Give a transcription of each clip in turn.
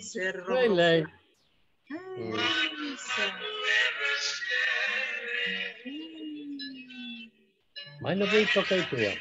Cerro. Ay, like. Ay, Mano po ito kay Kuya.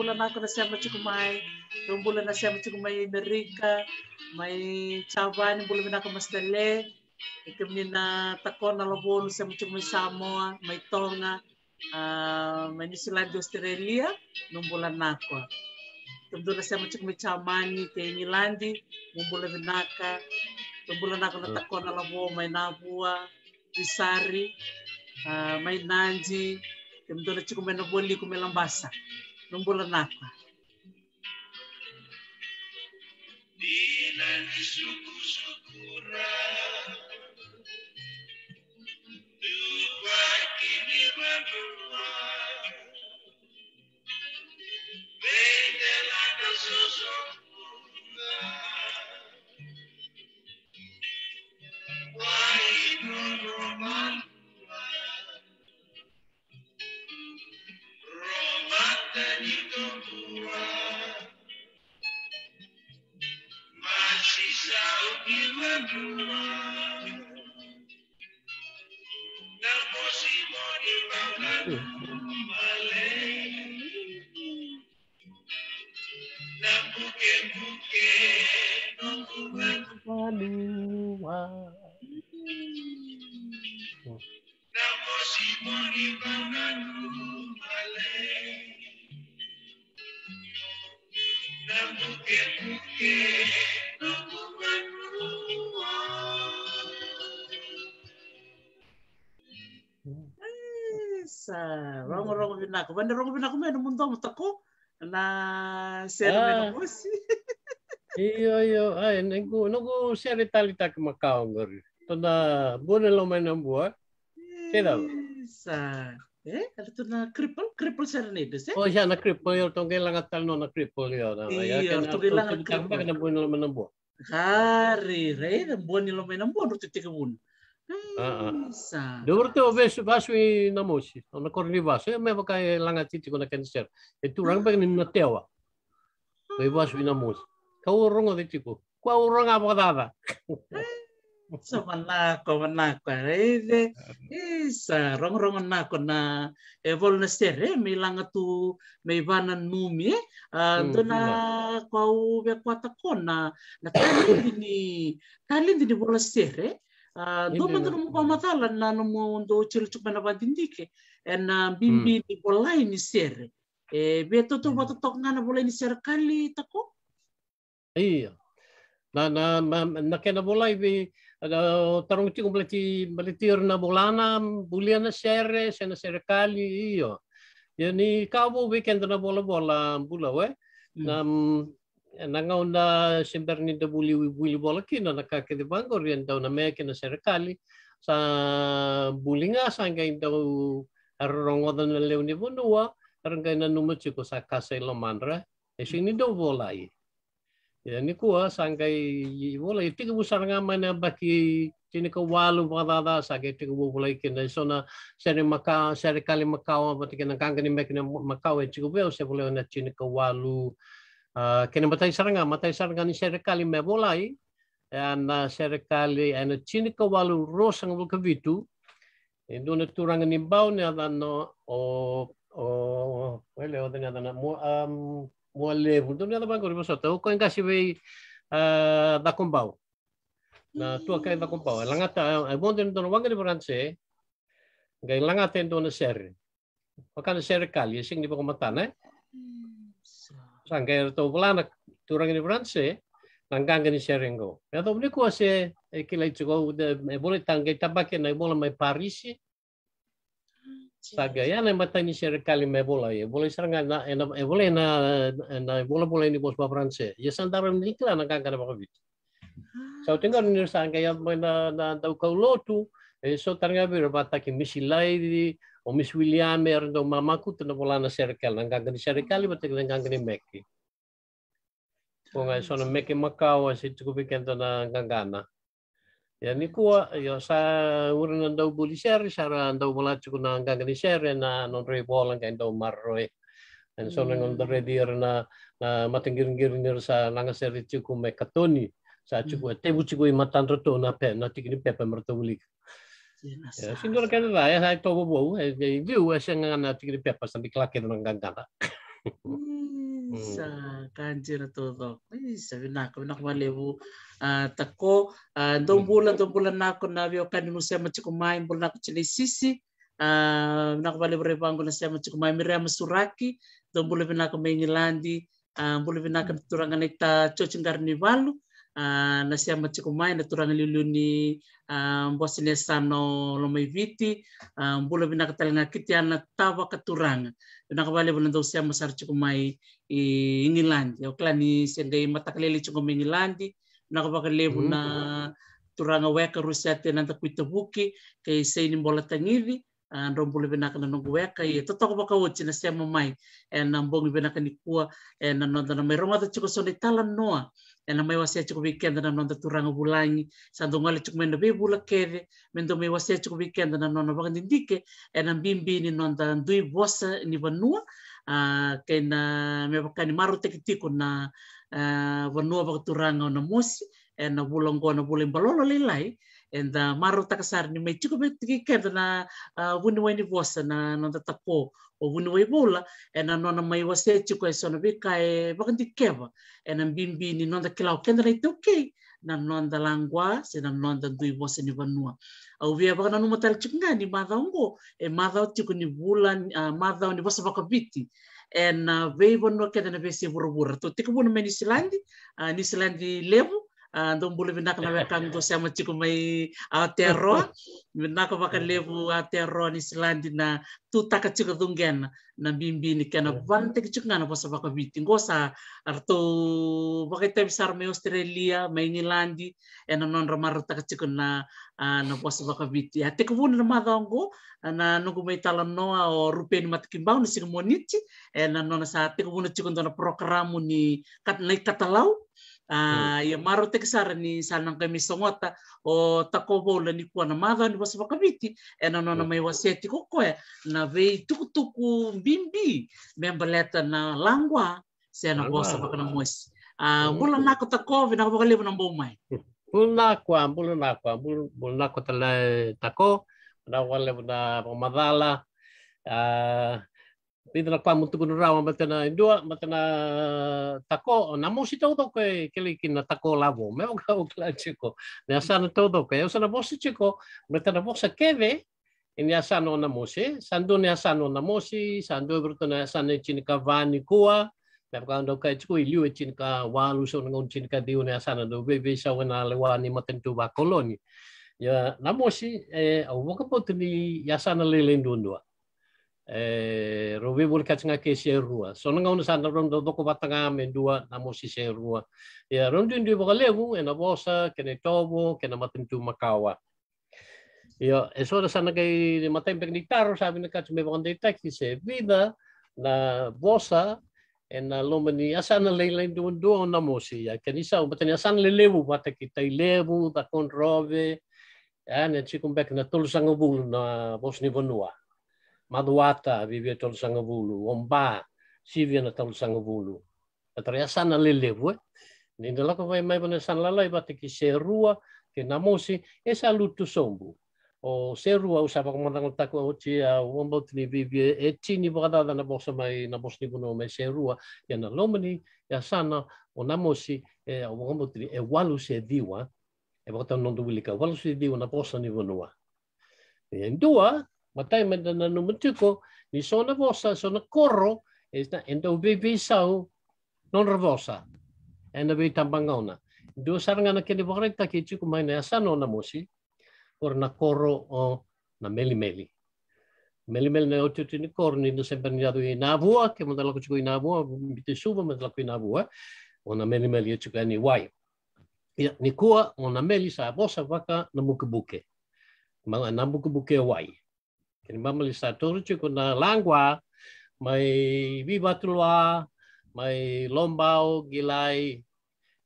pulanako na siya machukumay, yung bulan na siya machukumay na rika, may chaban, bulan na ako mas dali, ikim na takon na lobon siya machukumay Samoa, may Tonga, uh, ah, may New Zealand, Australia, nung bulan na ako. Tumdo na siya machukumay chamani, kay Nilandi, nung bulan na ako, bulan na ako na takon na lobon, may nabua, Isari, uh, ah, may Nanji, Kami doon na chikumena boli nung bulan apa? Di na bandarongo binako meno mundo ko, na ser na musi iyo iyo ay nengku nengku share tali na, makau na tona bone lo meno bua na sa eh kalau tu na cripple cripple share na des eh oh ya na cripple yo tongge langat tal no na cripple yo na ya tongge langat cripple kena bone lo meno bua Hari, re, na ni lo meno bua no titik bun. Dovrte o vesu vasui na mosi, ona korni vasu, me vaka e langa titi kona cancer. E tu rang pe na tewa. Ko vasui na mosi. Ka o rongo de tiku. Kwa o ronga bodada. So mana ko mana ko rede. Isa rong rong na ko na e volna numi Dona eh? hmm, hmm, kwa o kona na tali dini tali dini volna stere. domana no mopamacala na nomo do chiluchupa na vadidike na bibi ni bolai ni sere e be toto vatotok ngana bolai ni sere kali tako iya na na na kena bolai be tarung ti kompleti balitir na bolana buliana sere sena sere kali iyo yani kabo weekend na bola bola bula we na Eh, nangauna buli buli Bolaki na nakakidibang riyan daw na meke na serikali sa bulinga sa hanggang daw harongodan na lew ni Bunua hanggang na numatsi ko sa kasay lamanra e sini bola e i. Yan e ni kuwa sa hanggang bolay. Tiga busar nga mana baki tini ka walu badada sa hanggang bola i kina so na seri maka serikali makawa batikina kangani meke na makawa e tiga beo se bolay na tini ka walu Eh, matai saranga, matai saranga ni serikali mebolai dan eh, serikali ana eh, cini ka walu rosang wal kavitu induna turanga ni bau ni adano o o wele o dena dana mo um mo le buntu ni adaban kori basota o kan kasi bei da kombau na tua kai da kombau langata e bonde ni dono wangere branche ngai langata induna ser serikali, sih di pakamatana, sange to pelanak turang ini France langkang ni serengo ya to ni se ke lai tsugo de e bole tange tabake bola mai Paris saga ya na mata ni serkali me bola ya. bola seranga na e, e bola na na e bola bola ni bos ah. Ya, France ye sandaram ni kla na kangkana ba bit sau ni sange ya na na tahu kau lotu e so taranga bi rabata ki di, Omis oh, William er ya, do mamaku tena na serikal nang kangani serikali betek nang ni meki. Konga sona meki makau asi tuku piken na kangana. Ya ni kua ya, yo sa urana do buli seri sara do bola tuku nang kangani seri ya, na non rei bola kan do marroi. Dan sona hmm. ngon do redi na na matenggir-ngir sa nang tuku mekatoni. Sa tuku hmm. tebu tuku imatan roto na pe na tikini pepe mertawulik. Ja, sin dole kata da, ya to bo bo, e vi u ese nga na tikri pe pa san dikla ke no Sa kanjira to do. Sa vina eh, ko eh, na kwa lebu tako hmm. do bula do bula na ko na vi o kan mu se ma chiko mai bula ko chile sisi. Eh, na kwa lebu re bango na se ma chiko mai mire ma suraki do bula vina ko me ngilandi. Bula vina ka hmm. turanga ne ta chochingar ni Ah, nasia matsikumai na turang liluni ah, bosnia sano lomai viti ah, bula bina katalinga kitian na tawa katurang bina kabali bulan tau sia masar cikumai i ingilandi o klani sengai matakalele cikum ingilandi bina kabakale hmm. buna turanga weka rusia tenan takuita buki kai seini bola tangiri rombu ah, lebe naka na nungu weka i to toko waka uchi na siamo mai e na mbongi be naka ni kua e na nonda na mai rongata chiko sone tala noa e na mai wasia ya chiko na nonda turanga bulangi sando ngale chiko menda be bula keve mendo mai wasia ya chiko weekenda na nona waka ndindike e na mbimbi ni nonda ndui bosa ni vanua kei na me waka ni maru tekitiko na vanua waka turanga na mosi e na bulongo na bulimbalolo lilai and uh, maro takasar ni mai tiko mai tiki keda na uh, wunwai ni vosa na nanda tapo o wunwai bola e na nona mai wase tiko e sona bi kai wakandi keva e na bimbi ni nanda kilau kenda na ito okay na nonda langwa se na nonda dui vosa ni vanua au via wakana numa tala chikunga ni madhaongo e madhao tiko ni vula uh, madhao ni vosa wakaviti e na uh, vei vanua keda na vese vura vura to tiko vuna mai Nisilandi uh, Nisilandi levu don bulu mina kana we kan to sama chiku mai aotearoa mina ko waka levu aotearoa ni silandi eh, na tutaka chiku dungen na bimbini kana vante chiku ngana posa waka viti ngosa mai australia mai ngilandi ena non ramaru taka chiku na na posa waka viti ate ko wuna madongo na nungu mai tala o rupeni matikimbau na siku ena nona sa ate ko wuna chiku ndona programu ni kat nai katalao Uh, ya maro tekesara ni sanang kami songota o takovola ni kuana mava ni wasa wakaviti e na nona hmm. mai wasiati kokoe na vei tukutuku mbimbi membaleta na langwa se na wasa wakana moesi. Uh, ah, hmm. bula nako takove na wakalewa na mbou mai. Bula nako a, bula nako a, bula nako tala tako na wakalewa na mamadala uh, ah, Linda nak pamu tu kuna rawa matana indua matana eh, tako oh, namu si tau tau ke kele kina tako lavo me o ka o kla chiko ne asana tau tau ke asana bosi chiko matana bosa keve ini asana na si. sandu ne asana na mose sandu bruto ne asana chini ka vani kua me ka ndo ka chiko e chini ka walu so ngon chini ka diu ne asana do bebe sa wana lewani matentu ba koloni ya eh, na si, e o woka potni yasana lele eh, rowe kat nga ke serua so nga una sana rondo doko batanga me dua namo mo si serua ya rondo ndi bogalevu ena bosa kene tobo kena matentu makawa ya eso da sana ke matem pegnitaro sabi na kat me bonde taxi se vida na bosa en ena lomani asana leila ndu ndu na mo si ya eh, eh, ah, kenisa batani asana lelevu bataki tai levu da kon robe ya ne chikum bek na tulusangu bul na ni bonua Maduata, Vivia Tolu Sangavulu, Omba, Sivia na Tolu Sangavulu. Atarea sana lelevu, eh? lá que vai mai vana sana lalai, bate que ser rua, que namosi, e sa sombu. O ser rua, o sapa komandang taco o chi, a wambautu ni Vivia, e tini wakadada na bosa mai, na bosa ni kuno mai ser rua, E na lomani, a sana, o namosi, e a wambautu ni, e walu se diwa, e wakatau nondu wilika, walu se diwa na bosa ni vanua. E ndua, Matai madananu matuko ni sona vosa sona corro is na endo bibi sau non revosa. Endo bi tambangauna. Do saranga na kini bokreta ki chiku mai na sano na mosi or na corro o na meli meli. Meli meli na otu tini corro ni do sempre ni adu na avua ke mo dalo chiku na avua bite suva mo dalo na avua ona meli meli chiku ani wai. Ni kua ona meli sa vosa vaka na mukubuke. Mga namukubuke wai. Inimbamba literatura kuna langwa mai viva tulwa mai lombao gilai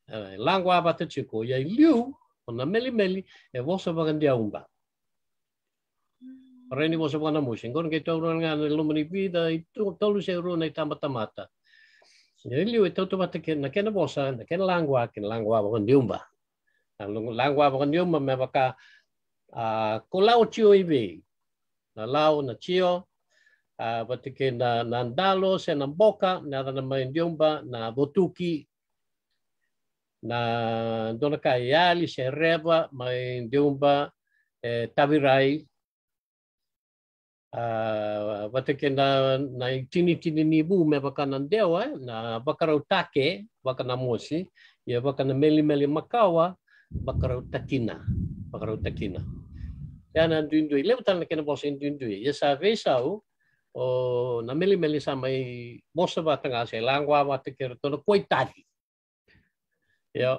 eh, langwa batu chiku ya liu kuna meli meli e vosa bagandia umba. Hmm. Reni vosa bana musi ngon ke tauru nga lumani vida i tolu se na i tamata mata. Ya liu e tautu bata ke na kena vosa na kena langwa kena langwa bagandia umba. Nah, langwa bagandia umba me baka ah, kolau chiu ibi na Lao, na Chio, uh, ah, watike na, na Andalos, na na na Ranamainyumba, na Botuki, na dona kayali se reba mai diumba eh, tabirai uh, watake na na tini tini ni bu me baka eh, na dewa na bakarau take baka na mosi ya baka na meli meli makawa bakarau takina bakarau takina Yana duindui. Lewa tana kene bosa in duindui. Ia ya, sa vesau, o na meli meli sa mai mosa wa tangasa, langwa wa koi tadi. tono koitari. Ia,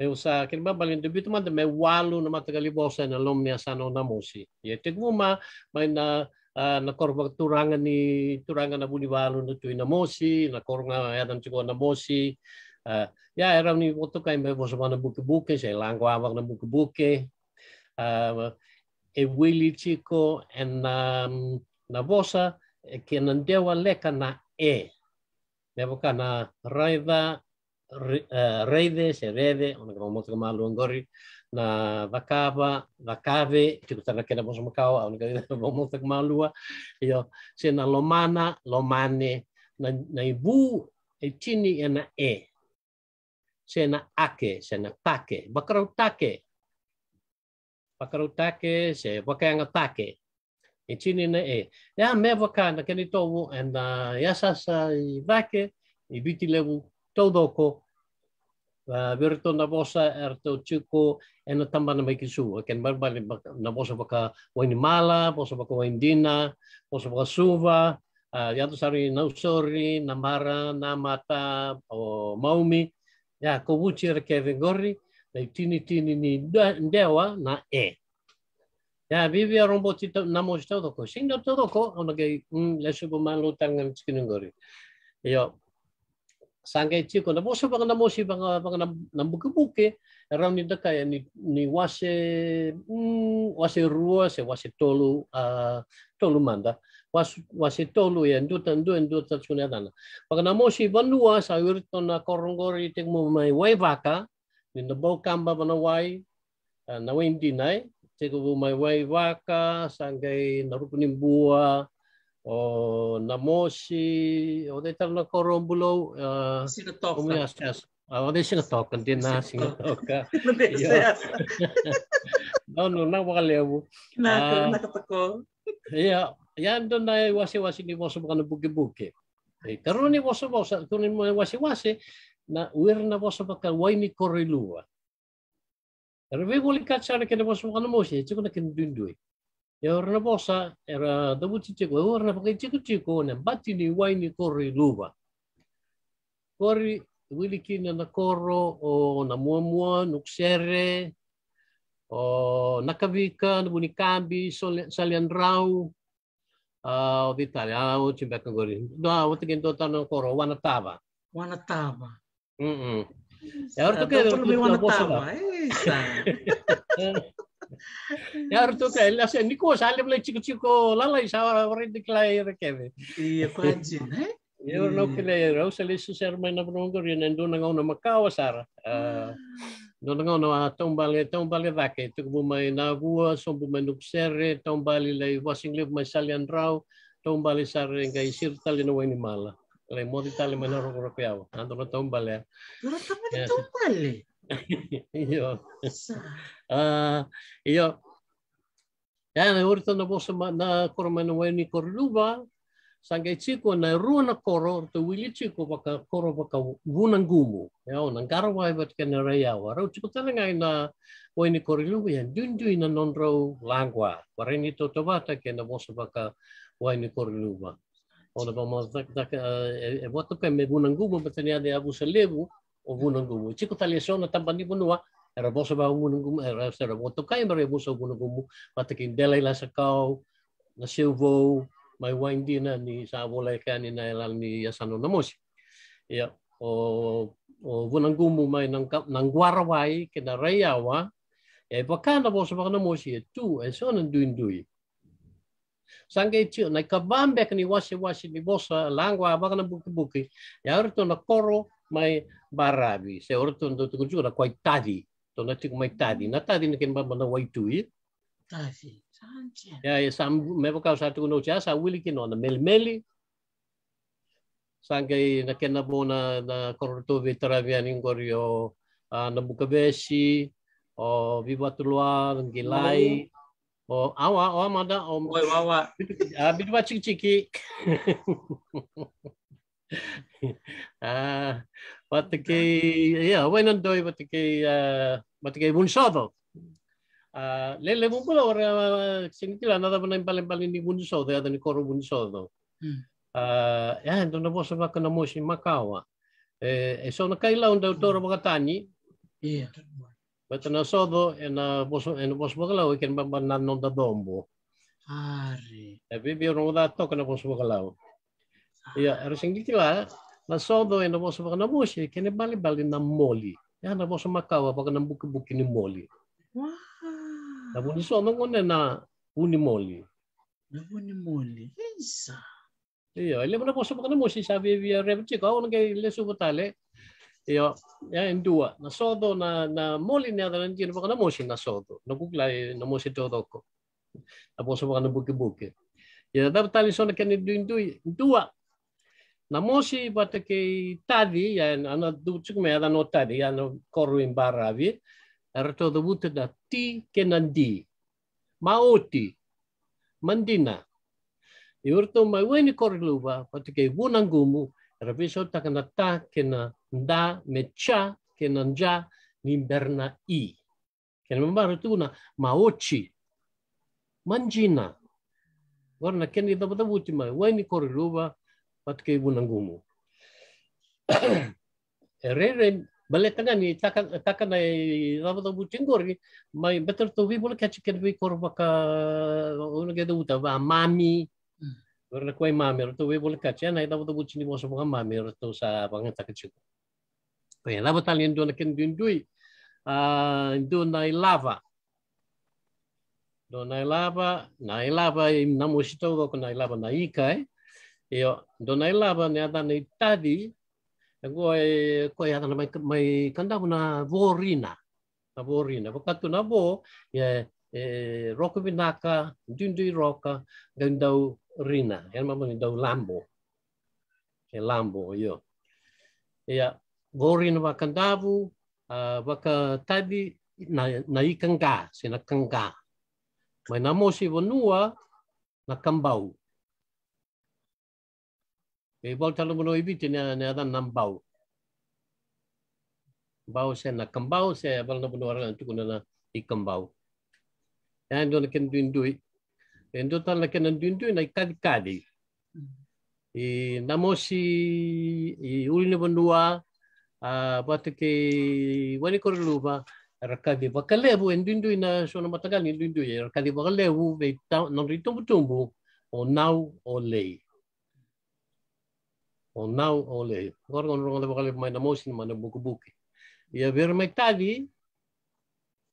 eu sa kena babalin dubi ma manda me walu na kali bosa na lomnia sana na mosi. Ia te guma mai na na korba turangan ni turangan na buli walu na tuina mosi na kornga yadan e tiko na mosi ya era ni wotu kai me mana buke buke sei langwa wak na buke buke Ah, e wili chiko en na, na vosa e ke mm, nandewa leka na e. Me voka na raida reide se rede, ona kama moto kama luangori, na vakava, vakave, tiku tana kena moso makao, ona kama moto kama lua, yo, se na lomana, lomane, na, na ibu e chini e na e, se na ake, se na take, bakarau take, pakarutake se wakanga take e chini na eh, e ya me wakana kani tovu and uh, ya sasa i vake i biti levu todoko uh, verto na bosa erto chuko eno tamba na meki su ken barbali na bosa baka waini mala bosa baka waini dina bosa baka suva uh, ya tu sari na usori na mara na mata o maumi ya kobuchi rekevengori Tini tini ni ndewa na e. Ya bibi ya rombo tito namo sto doko. Singdo to doko ono ke mm, lesu pemalu tangan skinin gori. Yo sangke chiko na boso pang namo si pang pang buke ram ni daka ya ni ni wase mm, wase ruwa se wase tolu a tolu manda. Wase tolu ya ndu tandu ndu tatsunadana. Pang namo si bandua sa wirto na korongori tek mo mai wai vaka. ninabawkamba manawai uh, ah, nawain dinay teko bu may way waka sangay narupunin buwa o namoshi o de tarna korombulo uh, sinatok Ah, wala siya natokan din na singatoka. no, no, na wakalewo. Ah, Nako, nakatako. Yeah, yan doon na wasi-wasi ni Boso baka na bugi-bugi. Eh, karoon ni Boso Boso, kung ni wasi-wasi, na uirna vosa maka waini korilua. Era vego li katsara kena vosa maka namosi, e tiko na kena dundui. E uirna vosa, era dabuti tiko, e uirna maka tiko tiko, na bati ni waini korilua. Kori, wili kina na koro, o na muamua, nuksere, o nakavika, nabunikambi, saliandrau, uh, o Vitalia, o Timbeka Gori. Não, o Teguinho Dota no Coro, o Uh -uh. E agora tu quer ver o Bolsonaro? Iar tu că el așa nici o șale ble chic chic o la la șa vrei de la ire că ve. E quanti, ne? Eu nu că le rău să le susar mai nu un gori ne ndu nga una macau sara. Nu nga una tombale tombale va că tu bu mai na vua so bu mai nu serre tombale le washing le mai sale and rau tombale sare nga i sirta le no animala. remota le menor europeado. Ando ah, ah, ya no tumbale. No tumbale, tumbale. Iyo. Ah, iyo. Yan, ahorita na po sa na kormanuwa ni Corluba, sangkai ciko na ruan na koro, to wili chiko baka koro baka gunang gumu, ya orang karaway ba't kena na rayawa. Raw chiko ngai na way ni Corluba yan, dun dun na non-raw langwa. Warin ito tabata kaya na po baka way ni ona mas dak dak e voto pe me bună ngumu pe tenia de abu se levu o bună ngumu chiko cu talesion na tambani bunua era boso ba bună ngumu era se era voto kai mere boso bună ngumu te kin ila la kau na silvo mai indina ni sa vola kani na ela ni asano na mosi ya e, o o bună ngumu mai nang nang guarawai kena rayawa e bakana boso ba na mosi tu e sonan duin duin sange tio na kabambek ni wasi wasi ni bosa ah, langwa baka na buki buki ya orto na koro mai barabi se orto ndo tu kunju na kwai tadi to na tik mai tadi na tadi na ken na wai tui tadi ya ya sam me baka sa tu no cha sa wili kin on mel meli sange na ken bona na koro to vitaravia ni ngorio ah, na bukabesi o oh, viva ngilai mm -hmm. Oh, awa, awa mada Oh wat awa ja, weinig doe wat ik wat ik bunsado. Ah, lele ah, ah, ah, bumpul ora sinitila nada pun yang paling paling di bunsado, ada di koru bunsado. Hmm. Ah, ya, itu nabo sebab kena musim makawa. Eh, e so nak kailah untuk orang berkatani. Iya. Uh, But na sodo en vos en vos bogalaw ken ah. bamban nanon da dombo. Ari. E bibi ro da to ken vos bogalaw. Ya resingiti la na sodo en vos bogalaw vos ken bali bali na moli. Ya na vos makawa pag na buki buki ni moli. Wow. Na buni sodo ngone na uni moli. Na uni moli. Isa. Iya, ele mo na vos bogalaw vos eh, sabe via reptico, ono ke le subotale. Ja, jag är en dua. Na sodo na na moli ni ada nanti na na mosi na sodo. Eh, na bukla na mosi to doko. Na poso na buke buki. Ya da tali sona ken du du dua. Na mosi bata ke tadi ya ana du tsuk me ada no tadi ya no koru in baravi. Er to do bute da ti kenan di. Maoti. Mandina. Iurto mai weni korluba bata ke wunangumu. Rabiso takanata kena da meccia che non già i. Che non baru tu na maoci manjina. Warna ken ni dapat dapat mai wai ni kori luba pat ke ibu nanggumu. E re re bale tangan ni takan taka na dapat dapat tinggor mai better to vi boleh kaci ken vi kor baka ono ke uta va mami mm. warna kuai mami to vi boleh kacian ai dapat dapat ni mo sa mami to sa pangan takit Păi la battaglia indona când din dui, indona uh, lava. Do nai lava, nai eh? lava i namo shito ko nai lava nai kai. Yo do nai lava ne ada nei tadi. Ko e ko ya mai mai kanda na vorina. Na vorina. Ko katu na vo ye e roko vinaka, roka, gandau rina. Yan ma ni dau lambo. E lambo yo. Ya, gorin waka davu waka tavi na, na i kanga, se na kanga. Mai na mosi vanua na kambau. E volta lo mono ibiti ne ne nambau. Bau se na kambau se val na mono ara tu na ikambau kambau. Ya ndo na ken duin dui. Ndo tan la ken duin dui na kadi kadi. E na mosi i ulini Ah, ke wani korlu luba rakadi bakalebu endindu ina shona matagal endindu ye rakadi bakalebu ve non ritumbu tumbu o nau o lei o nau o lei gorgon rongo bakalebu mai ma mana buku buku ya ver tadi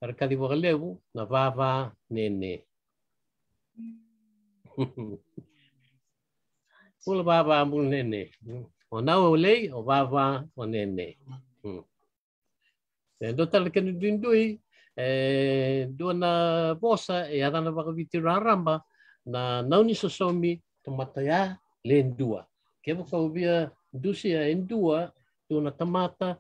rakadi bakalebu na vava nene Pula baba ambul nene. ona olei o vava o nene. Hmm. E do tala kenu dindui, e, dua na bosa e adana vaka viti raramba na nauni sosomi tomataya ya lendua. Kevo ka ubia dusia endua tuna tamata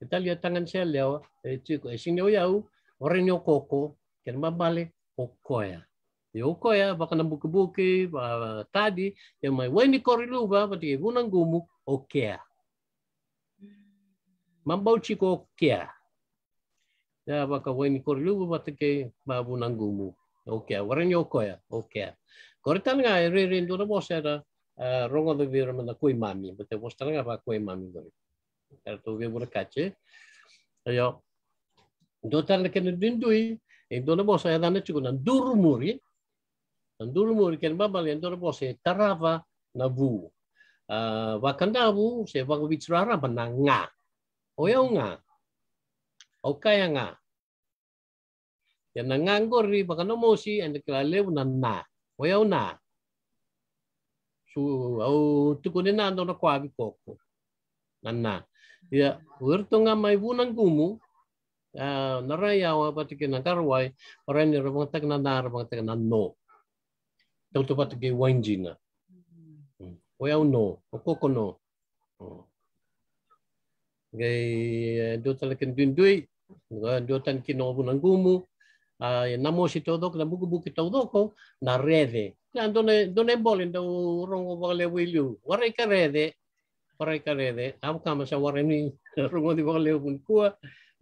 italia tangan sia lewa e tiko e, e sinyo yau orenyo koko ken mabale okoya. Yoko ya baka buke buke ba, tadi ya mai weni kori luba pati nang gumu ya, Mambau chiko oke Ya, hmm. ya. ya baka weni kori luba pati ke babu nang gumu okea. Ya. Waran yoko ya kori Koritan nga ere eh, rendu na ada, da eh, rongo da vira mana kui mami. Bate bosa nga ba kui mami gori. Erto vi bura kache. Ayo. Dotar eh, na kene dindui. indona na bosa ya dana chiko na durumuri ndulmu ken babal yang dorbo se tarava navu ah, wakandavu se wangwitsrara nga, oyaunga okayanga yang nanganggor ri pakanomosi and na, nanna na, su au na ndo na kwabi koko na. ya nga may bunang gumu ah, naraya wa patike nakarwai orang ni rabang tak na na rabang tak na no tau to pata ke wainjina. Mm-hmm. Mm. O au no, o koko no. Mm. Gai eh, do tala ken dun dui, do tan ki no bunan gumu, na e mo si todo namu buku buku tau doko na rede. Na done done bolen do rongo vale wilu. Ware ka rede, ware ka rede. Au kama sa ware ni rongo di kua,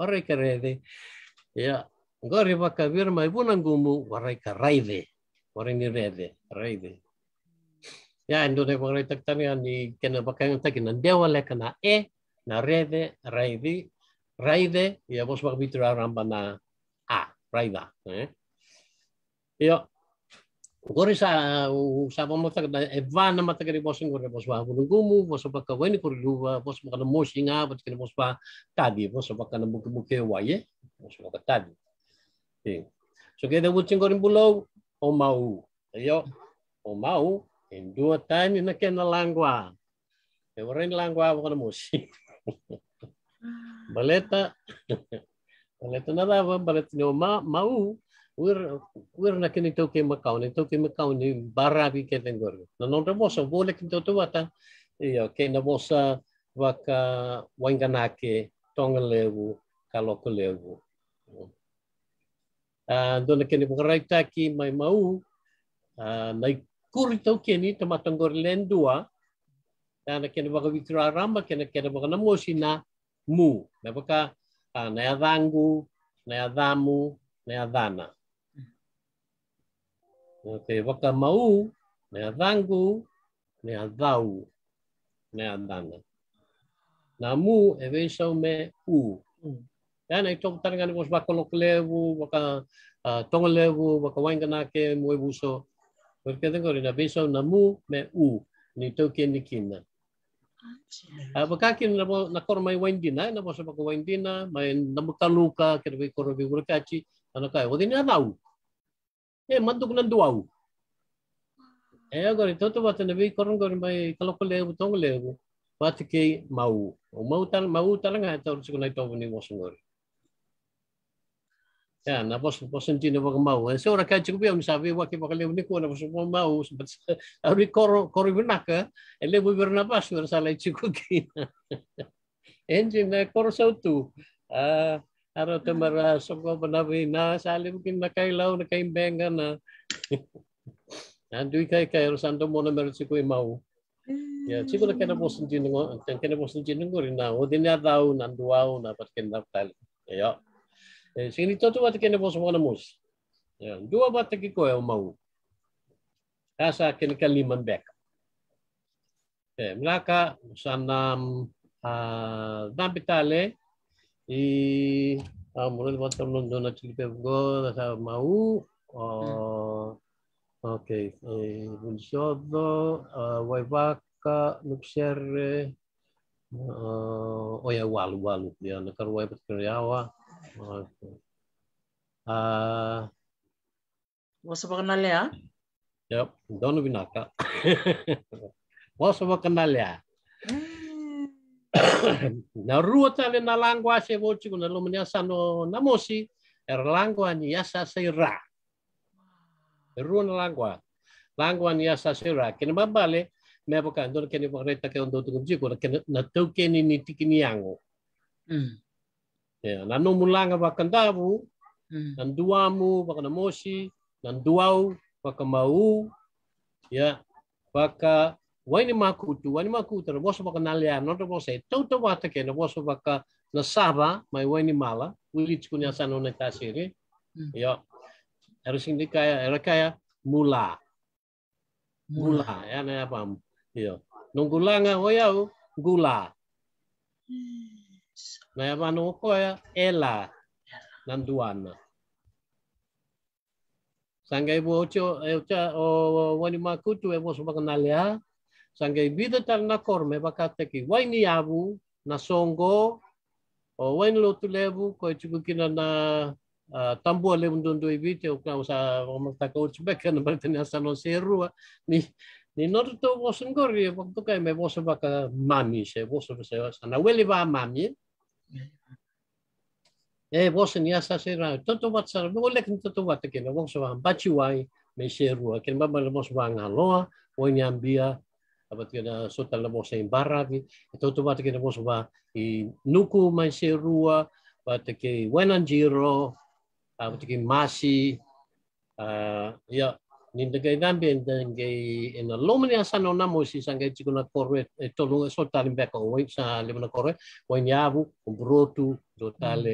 rede. Ya, ngore vakavir mai bunan gumu, ware ka rede warini rede reide ya indo orang itu tak yang di kena yang tak kena dia le kena e na rede reide reide ya bos bak bitra ramba na a raida ya, eh. yo Gori sa usapa mo tak da eva na e mata kari bos ngor bos ba bunu gumu bos ba ka weni kur luwa bos ba kana moshinga bos kana bos ba tadi bos ba kana buke buke waye eh. bos ba tadi. So kita buat wucing bulau omau. Omau, in dua time in times na langwa. Eu warin langwa wakana musi. Baleta. Baleta nada, baleta ni mau, wir wir na kini tau ke makau ni tau ke makau ni barabi ke tengor na non ta bosa bole kin tau tua iyo ke na bosa waka wanganake tongelewu kalokulewu. Ah, dona kene bukarai ta ki mai mau ah, nai kuri tau keni tamatangor lendua dana ah, kene baka ramba kene kene baka namosi na mu na baka na ya na ya dhamu na ya Oke, baka mau, na ya dhangu, na ya dhau, na ya me u. Mm yani to tan ngani bos ba kolo baka tonglevu baka wangana ke mo buso porque tengo rina beso namu me u ni to ke ni kinna a baka kin na na kor mai dina na bos ba wain dina mai na mutaluka ke koro kor be burkachi ana kai odini na u e manduk nan duau e agora então tu bate na bi corre agora mai kalau que levo tão levo mau mau tal mau tal ngai tahu sih kau naik tahu nih mau. Apostol Constantino mau So, am sabi, waki pakalimni ko, na pasupong mau, but ari koro, koro binaka, ele bubir na pas, wala salai cikuki. Enji na koro sautu. utu. Ara tamara, sabwa panabi na, salim kin na lau na kaimbenga kan, eh. na. Nandui kai kai rosando santo mona meron cikui mau. Ya, siguro hmm. kena bosan jinungo, kena bosan jinungo rin na, o dinya daw, nanduaw, na, pat kena tal. ya えー、責任ととわてけねぼそもなもし。Dua ba te ki koe o mau. Asa kene kan liman bek. E, mlaka sanam a dampitale i a mulai lewat tahun dona cili pevgo sa mau o eh e bunsodo wai vaka nupser oh ya walu walu ya nakar wai petkriawa Oke. Uh, kenal ya? Ya, dono binaka. wasu kenal ya. Hmm. na rua tale na langua se vochi kuna lo sano na mosi er langua ni yasa se ra. Er rua na langua. Langua ni yasa se ra. Kene mabale me boka ndon kene ke ondo tu kumji kuna na tau kene ni tikini ango. yango. Hmm. Ya, nanu mulanga wakandabu, hmm. nan duamu wakanamosi, nan duau wakamau, ya, waka wani makutu, wani makutu, na boso wakanalia, na boso e tau tau ke na boso ka na saba, mai waini mala, wili kunya sano na kasiri, ya, harus sing kaya, era kaya mula, mula, ya, na ya pam, ya, nunggulanga, oh ya, gula mais avevano e ancora Ela duana. Sanggai ibu ocho ocha e o wani makutu evo subakanalea. Sanggai bida tar na korme bakateki waini abu na songo o waini lotu lebu ko chukukina na tambua le mdundu ibite ukna usa omakta coach beka na bertanya sano serua e ni ni noto to wasngori waktu e me wosu baka mami se wosu se sana weli ba mami Ε, βόσον γεια σας, τότε βάτσαρ, εγώ λέχνη τότε βάτα και εγώ σε βαν μπάτσι βάι, με σε ρούα, και μπάμπα λεμός βαν αλόα, ο είναι αμπία, από την σώτα λεμός είναι μπάραβι, τότε βάτα και λεμός βα, η νούκου με σε ρούα, βάτα και βέναν γύρω, από την μάση, για Nindagai dambi ndengai ina lomani asana ona mo si sangai chiku na korwe e tolu e beco talim beko wai sa lemana korwe wai ni totale un do tale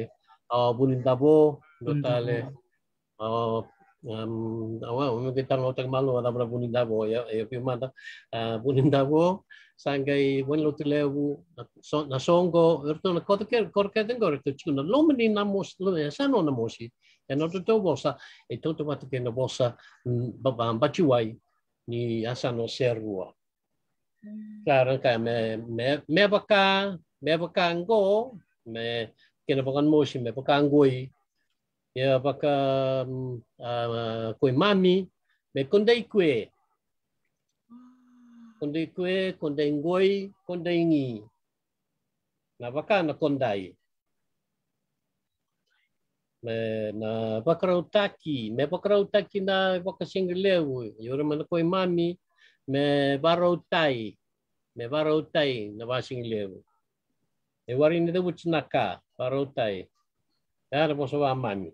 a bunindabo bo, tale a um awa o me tang o malo ada bra bo, ya e pi manda bo, sangai wan lo na songo erto na kotoker korka tengo esto chico na lomani na mo sano mo si e non te tau bosa, e tau te wata tēnā bosa mbachi wai ni asa no serua. Klara ka me, me, me baka, me baka ngo, me kena bakan moshi, me baka mm, ngoi, ia baka uh, koe mami, me kondei koe. Kondei koe, kondei ngoi, kondei ngi. Na baka na kondai. na taki me taki na whakasingaleu, i yore mana koi mami, me tai me tai na whasingaleu. E wari ni tsinaka barau tai e ara posa wa mami.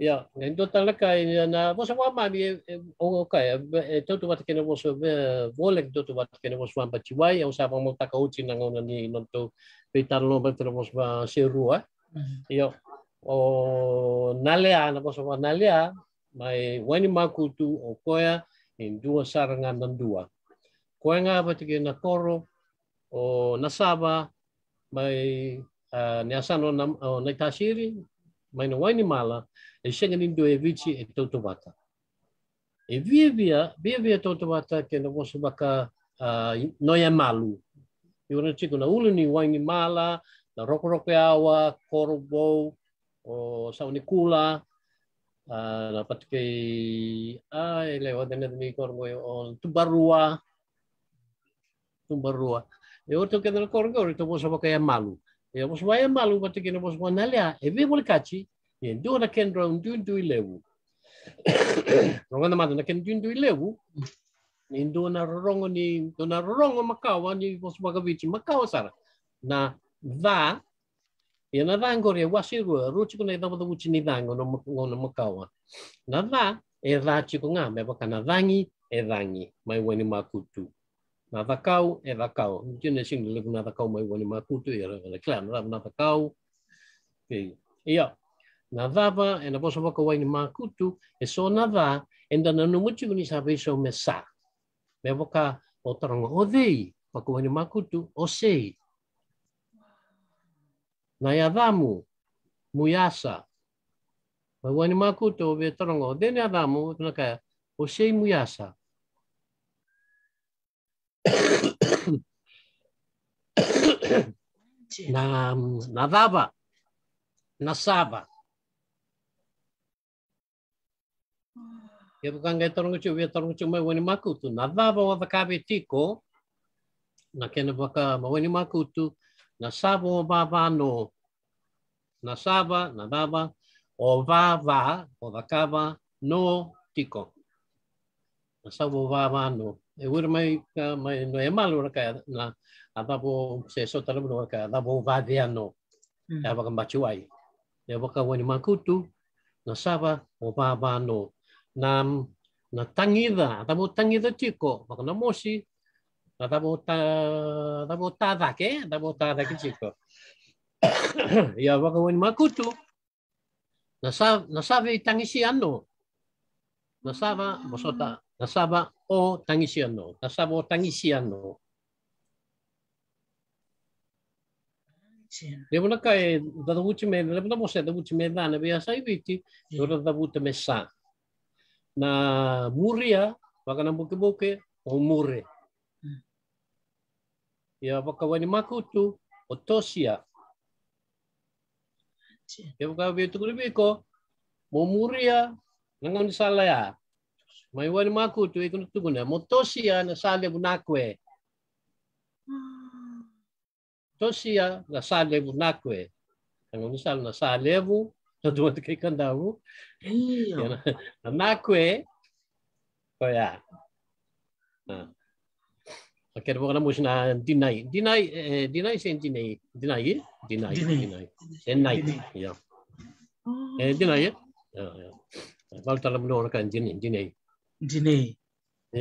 ya, e ndo talaka e na posa wa mami, e, e o kai, e toto wata kena posa, volek tautu wata kena posa wā mpatiwai, au sa wā motaka uti na ngona ni tarlo peitarlo mbatera posa wa serua. o nalea na ano kosa wa nalea mai weni makutu o koea in dua saranga nan dua. nga ngā patike na koro o nasaba mai uh, ne na, o nei mai na waini mala e shenga nindo e vici e tautu wata. E via via, via via tautu wata ke na wosu waka uh, noia malu. I wana tiku na ulu ni waini mala, na rokoroko awa, koro o oh, sa Unicula, uh, ah, dapat kay ay lewat na ni korgo on tubarua tubarua o to que del corgo to vos va malu e sa wakaya malu pat que no vos va nalia e vi vol kachi e do ya, na ken round dun du lewu rongo na mata na ken dun lewu ni do na rongo ni do na rongo makawa ni vos nah, va gavichi makawa sara na va Ia na angor re wasi rua, gwneud chiku wyt ti'n ei ni dhango no ngona makawa. Na dda, e gwneud, chiku ngā mewa kana ddangi, e dhangi, mai wani makutu. Na caw, e dhakau. Jine shingi gwneud na dhakau mai wani makutu, ia rewele klea, na dhavu na dhakau. Ia, na dhava, e na bosa waka wani makutu, e so na dda, e nda na numuchi gwneud sa iso me sa. Mewa ca o taronga o dhei, waka wani makutu, o sei. Nayadamu, Muyasa. Mas o animakuto, o betorongo, denadamu, naka, o sei Muyasa. Na, nadava, nasava. E bukan ngai torong chu, we torong chu mai wani makutu. Nadava o vakabe tiko, na kena baka mawani makutu. nasabo sabo baba no nasaba saba na baba o vakava no tiko nasabo sabo baba no e ura mai ka mai no e malu ra ka na abapo se sota ra no hmm. ka da bo vadia no ya ba kambachu ai ya ba ka wani makutu nasaba saba no na na tangida da bo tangida tiko ba na mosi またボタたボタだけたボタだけ sih kok ya wakawan makutu nasab nasabi tangisian no nasaba bosota nasaba o tangisian no nasaba o tangisian no Levo la kai da da vuci me levo da mose da vuci me da ne bia sai viti dora da vuti me Na muria, wakana buke buke o mure ya makutu otosia ya wakawe ya, tukuribiko momuria ya? nangon salaya mai wanimakutu ikun tuguna motosia ya, eh. eh. na sale bunakwe tosia na sale bunakwe nangon sal na bu na dua te Iya. na nakwe eh. koya na Quero agora mos na dinai. Dinai eh, dinai deny dinai. Dinai, dinai, dinai. deny deny Ya. deny dinai ya. Oh. Eh, ya. Ya. ya. Kan, deny deny deny ya. Eh, kan dinai, dinai. Dinai.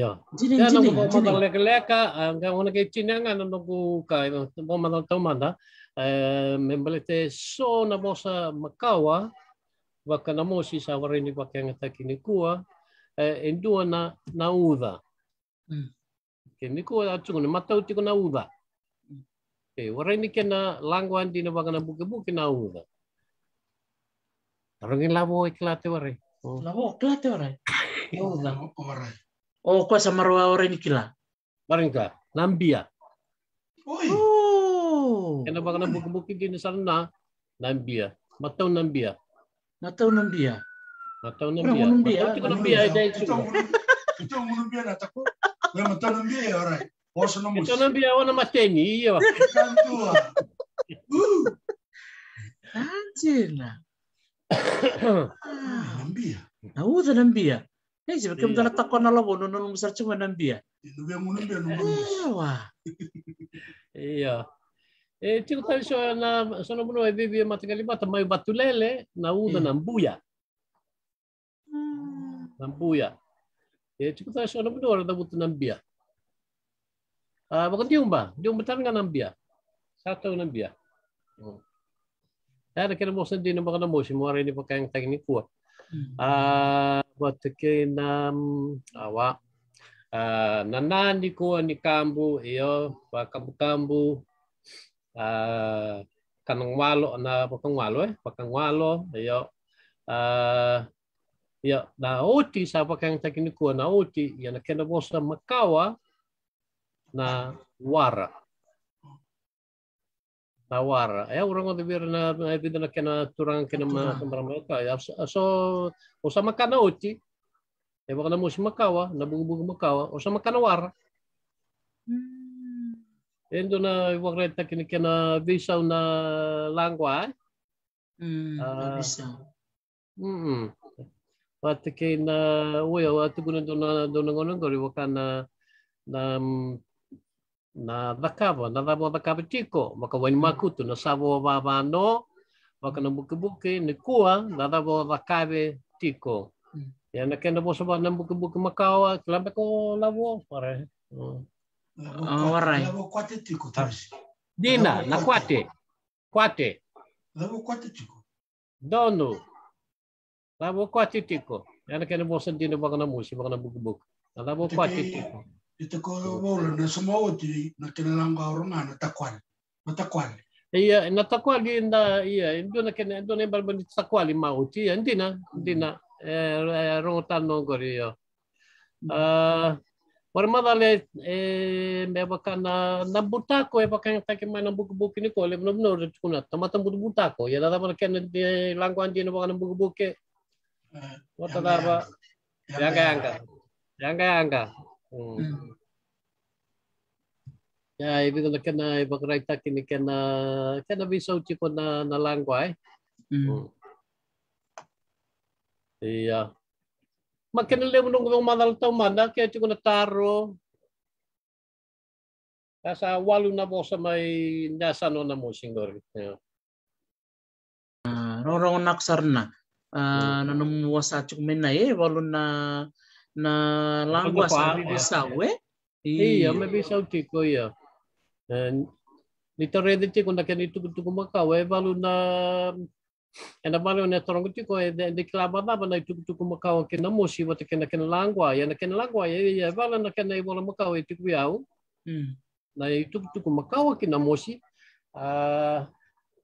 Ya. Dinai. Ya nang mo lek lek ang ona ke chinanga nang ko ka mo mo tau manda. Eh, eh memblete so na bosa makawa wakana mo si sawarini wakanga takini kuwa eh endua na nauda. Mm. Ke ko a tungu ni matau tiko na uda. Ke warai ni kena langwan di na na buke buke na uda. Tarungin labo e klate warai. Lavo klate warai. Uda. O kwa sa marwa warai ni kila. ka Nambia. Oi. Oh. baga na buke buke di na sana Nambia. Matau Nambia. Matau Nambia. Matau Nambia. Matau Nambia. Matau Nambia. Matau Nambia. Matau Nambia. Matau Nambia. Poi non te non via, ora. Posso non musi. Non via, ora ma te ni io. Tanto. Uh. Angela. Ah, nambia. Ya? Nauza nambia. Ya? Hizi eh, kama mtana takona labo no oh, no msar chuma nambia. Ya? Ndio munambia eh, no. Ewa. Iya. E eh, tiko tali so na sono buno e vivi matingali mata mai batulele na uda nambuya. Nambuya. Hmm. Çünkü taş onu bu orada bu nambiya. Bakın diyorum ba, diyorum betul nggak Nambia, Satu nambiya. Hmm. Ada kena bosan di nampak nama bosan muara ini pakai yang teknik kuat. Hmm. Ah, buat tekenam awak. Ah, nanan di kuat di kambu, iyo, kambu kambu. Ah, kanang walo na pakang walo eh, pakang walo, iyo. ya na oti sapakang takinikua na oti ia na kena vosa makawa na wara. Na wara. E urang de bir na vida na kena turang kena ma kembara mereka. Ya so o sama kana oti. E baka na musim makawa, na bugbug makawa, o sama kana wara. Hmm. Endo na iwag rin takin kena bisaw na langwa. Mm, uh, bisaw. Mm -mm. wate eh, ke na oia o atukuna dona, dona gori waka na, na, na dhakawa, na dabo dhakawa tiko, waka wani mm-hmm. makutu na savo baba no waka na bukibuki ni kuwa na dabo dhakawa tiko. Mm-hmm. Ya na kenda bosa ba na bukibuki makawa, eh, kilambe ko lavo, pare. Mm. Oh, warai. Lavo kwate tiko tarisi. Dina, na kwate. Kwate. Lavo kwate tiko. Donu. Labo ko atitiko. Yana kena bosan tino baka musi si buku namu kubuk. Labo ko atitiko. Ito ko wala na sumawo ti na kinalangga orunga na takwal. takwal Iya, na takwal din da iya. Indo na mm. kena indo na balbandi takwal mauti. Hindi na, hindi na. Eh, rong nongor iyo. Ah, Warmadale eh me bakana na butako e bakana take mana buku buku ni ko le no no kuna tamata buku butako ya da mana ken de langwan no bakana buku buku మొత్తం దార్బ జాంకాయ అంక జాంకాయ అంక Ya, ibi ko na kena ibang kini kena kena bisaw chiko na nalangway. Eh. Hmm. Hmm. Iya. Makin Makinali mo nung manal tau mana? kaya chiko na taro. Nasa walu na mo sa may nasa no na mo, singor. Yeah. Ya. Rorong naksar na. Uh, ah, nanum wasacu mena ye eh, walun na na langwa sa eh. bisa we eh. iya me bisa utiko ya nita rede tiko na kani tuku tuku maka we walu na ena bale ona torong tiko e de klaba baba na tuku tuku maka o kena mosi wa kena kena langwa, ya na kena langwa, ya ya walu na kena walu maka we tiku yau na mm. tuku tuku maka o kena mosi ah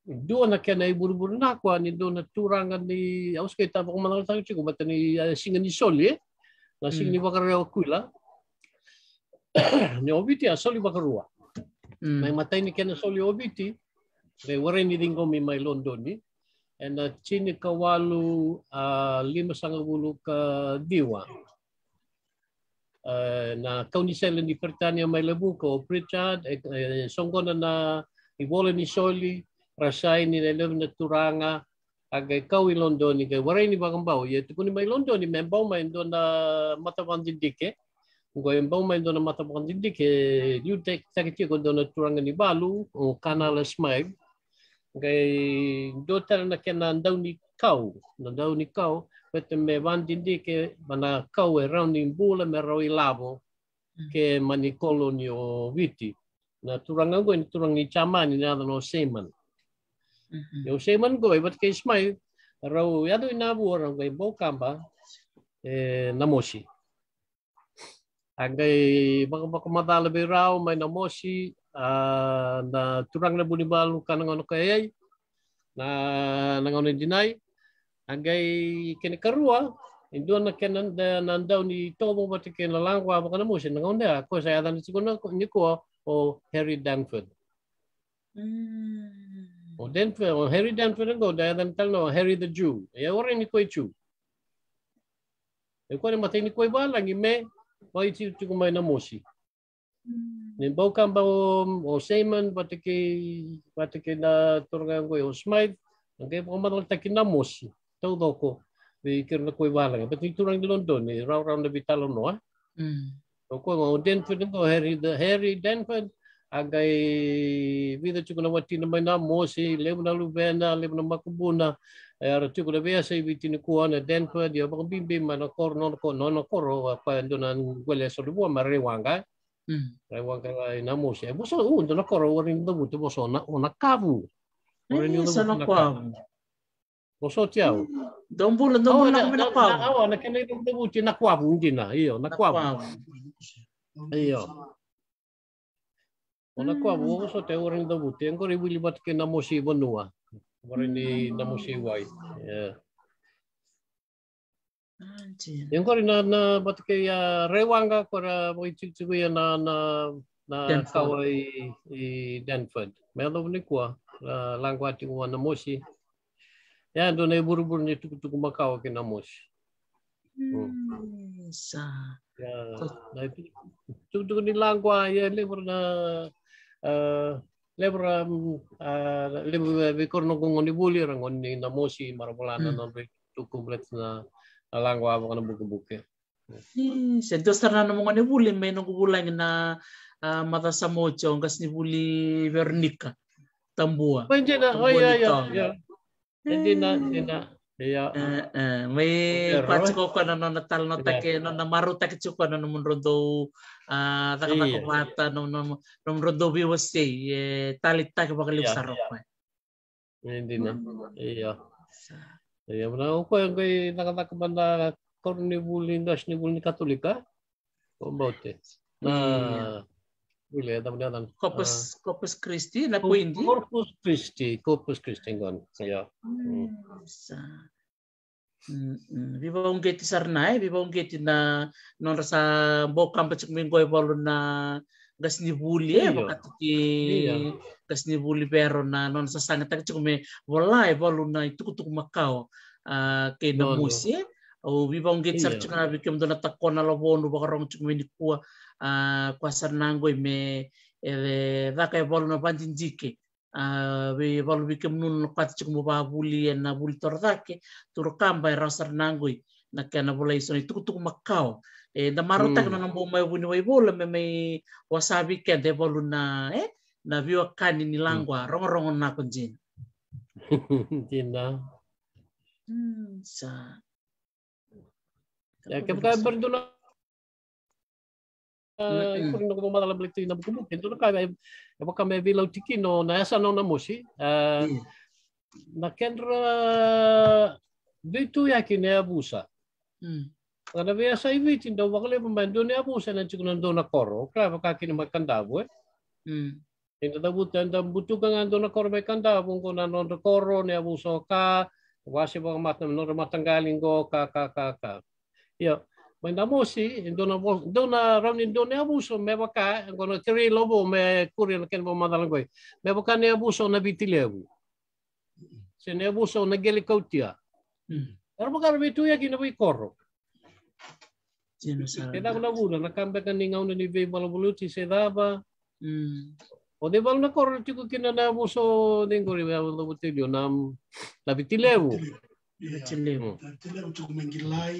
doon na kaya naibulubul na ako ah, ni doon naturangan ni awas kay tapo kung manangal tayo ko bata ni uh, ni Soli eh? na singan ni Bakarewa mm. Kuila ni Obiti a ah, Soli Bakarewa mm. may matay ni kaya na Soli Obiti may waray ni din ko may may London ni eh? and uh, chini kawalu uh, lima sangabulo ka diwa uh, na kaunisela ni Pertania may labu ko Pritchard eh, eh, na iwala ni Soli rasai ni lelem na turanga agai kau i London ni kai warai ni bagambau ye tu kuni mai London ni membau mai ndo na mata pandindike ngo embau mai ndo na mata pandindike you take take ti ko ndo na turanga ni balu o kanala smile ngai ndo tara na kena ndau ni kau na ndau ni kau pete me vandindike mana kau e rounding bula me roi labo mm. ke mani kolonio viti na turanga ngo ni turangi chamani na no semen. Yung semen go ibat rau yadu ina yado rau gai bo Bokamba, eh, namosi. baka bakamatala bi raw, may namosi, na turang na buni balu ka kai ai na dinai angai kene karua Indo na kenan da nandaw ni tobo mati kena langwa baka na musin nangon ko saya dan siguna ni ko o Harry Danford. Mm. O Denver, o Harry Denver tal no, Harry the Jew. E ya, orang ini κοϊ Jew. E kore mateni koi lagi, me, wai ti tu kumai na mosi. Hmm. Ne bau kamba o, o ke, pateke, ke na torga ngoi o Smite, angke o madal taki na mosi, tau doko, e kero na koi walangi. Pati turang di London, e rau rau na talon, noa. Mm. O koi o Denver, o Harry, the Harry Denver, agai vida tuku na watina na na mosi lebu na luvena lebu na makubuna era tuku na vea sei viti ni kua na denpa dia bang bimbi mana kor non ko non koro apa ndona gwele so lebu ma rewanga mm. rewanga na e, mosi e boso u ndona koro warin do butu boso na ona kavu warin do na kavu boso tiao don bulu don bulu na kavu na awa na kene do butu na kavu ndina iyo na kavu iyo Ona kwa mua so te ora ni tamu te angkore wili mata ke namo si manua. Wara ni namo si wai. Yeah. Yang na na mata ya e, eh, rewanga kora mo i tuk ya na na na kawa i, i Danford. Mea lau ni langwa ti kua namo Ya ndo ne buru-buru ni tuku-tuku makawa ke namo si. Mm, mm. Sa. Ya. Eh, Tuk-tuku ni langwa ya lebur na eh, lebram lebra bekor no kong ngoni buli rang ngoni na mosi marapolana na be tu komplet na langwa apa buku-buku buke Sentuh serna na mongoni buli me no kubulang na mata ngas ni buli vernika tambua. oh iya iya iya. Jadi na, Iya. Eh, me pachuko ko na no tal iya. no take no na maruta ke chuko no mun rondo ah taka iya. pa mata nona no no rondo bi was sei eh talit tak pa kalip Hindi na. Iya. Iya mana ko iya. yang kay nakatakbanda korni bulindas ni bulni katolika. Kombote. Ah. Related ya, dengan Corpus uh, Corpus Christi la Puindi. Corpus Christi, Corpus Christi kan. Ya. Hmm. Viva un geti sarnai, viva un geti na non rasa bokam pecek minggu evolu na gas ni buli e iya. bokat ki iya. gas ni buli pero na non rasa sangat tak cek me vola evolu na itu kutuk makau ah, ke na musi. Oh, Au iya. viva un geti sarcek na bikem dona takona lo bonu bakarong ni kuasarnangoi me eve vaka e volu na vanjinjike ve volu vike mnun no kwati chiku mubavuli e na vuli torthake kamba e rausarnangoi na kia na vola isona i tukutuku makao e da marotake mm. na nambo mai vuni wai vola me mai wasa weekend e volu na e na viwa kani ni langwa mm. rongorongo na kunjina Jina. Mm, sa. Ya, kaya berdua Mm. Kuri no kumama la blekti na bukumu kento na kai e waka me vilau tiki no na esa no na mosi. Na kendra vitu ya ki abusa. Hmm. Kana vea sa iwi tinda wakale mamando ne abusa na chikunan do na koro. Kala waka ki ne makandabu e. Eh. Hmm. Tinda da buta nda butu kanga ando na koro makandabu ngo na no koro ne ka. Wasi waka matam no na matanggaling ka ka ka ka. Yeah. Mainda mosi mo si dona mo dona ram ni dona abuso me baka kono kiri lobo me kuri na ken mo koi, goi me baka ne abuso na bitile abu se ne abuso na gele kautia er baka ne tu ya kina bi korro se da kuna bula na kambe kan ni ni bala balabuluti se daba hmm. o de bala na korro tiku kina na abuso dingori me abuso nam la bitilebu abu Bitilebu mengilai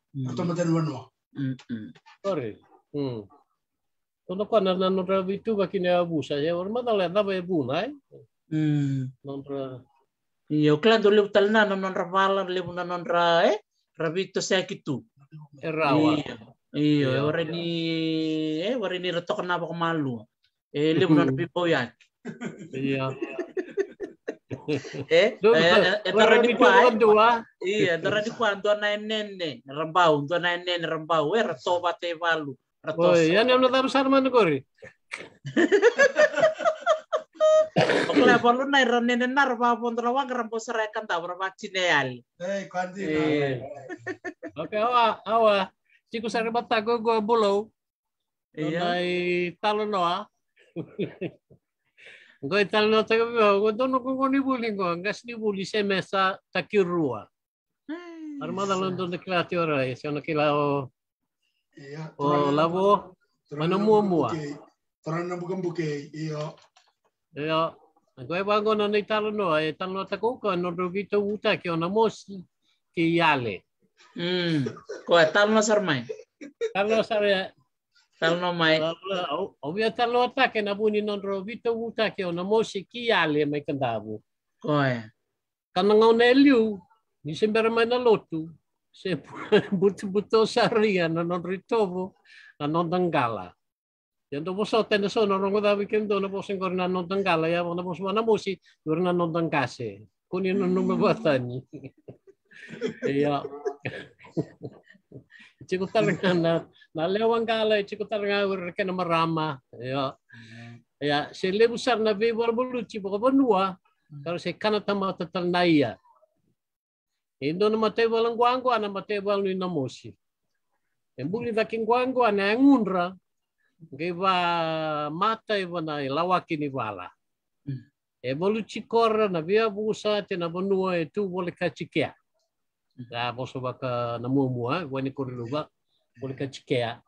1991 hmm. hmm, hmm. Sorry. Mm. Tono kana na no rabitu ba kine abusa ya or mata le na be buna eh. Mm. Non ra. tal na no non rabala le buna eh. Rabito Iyo, ni eh ore ni retok na kemalu? Eh lebih buna pipo yak. Iya. eh, tara di dua Iya, tara di kuai antua nene rembau, antua nain nene rembau. Eh, reto pate palu. Reto. Oh, iya, nih amna kori. Okle polu nai nene nar pa pon trawang rempo serekan ta berapa cineal. Eh, kanti. Iya. Oke, awa, awa. Ciku sare batago go bulau. Iya. Nai talonoa. Goi tal pues, no taka biwa, goi dono kongo ni buli ngo, ngas ni buli se mesa takirua. Armada London de klati ora, ese ono kila o o lavo, mana mua mua. Tarana bukan buke, iyo. Iyo, goi bango no ni talo no, e talo no taka uka, no rovito uta que ona mosi ki que Mm, ko e talo no sarmai. Talo no sarmai, Tano mai. O mea talo ke na buni non ro vito uta ke ona mo se ki ale mai kandavu. Koe. Kana ngau na liu ni se mbera mai na lotu, se butu butu saria na non ritovo, na non dangala. Ya ndo boso tende so na rongo da weekend do na boso ngor na non dangala ya ona boso mana mosi, ngor na non dangase. Kuni na nume batani. Ya. Cikutaranga na lewangala cikutaranga urke nama Rama ya ya se lebusar na be warbulu ci bogonua kalau si kanata mata tarnaia indo na mate ana mate walu mosi embuli da guanggo, ana ngunra geva mata na ilawaki ni wala hmm. e bolu korra na via busa te na bonua e tu vole kachikea da bosoba ka namumua wani kuriluba kulika cikea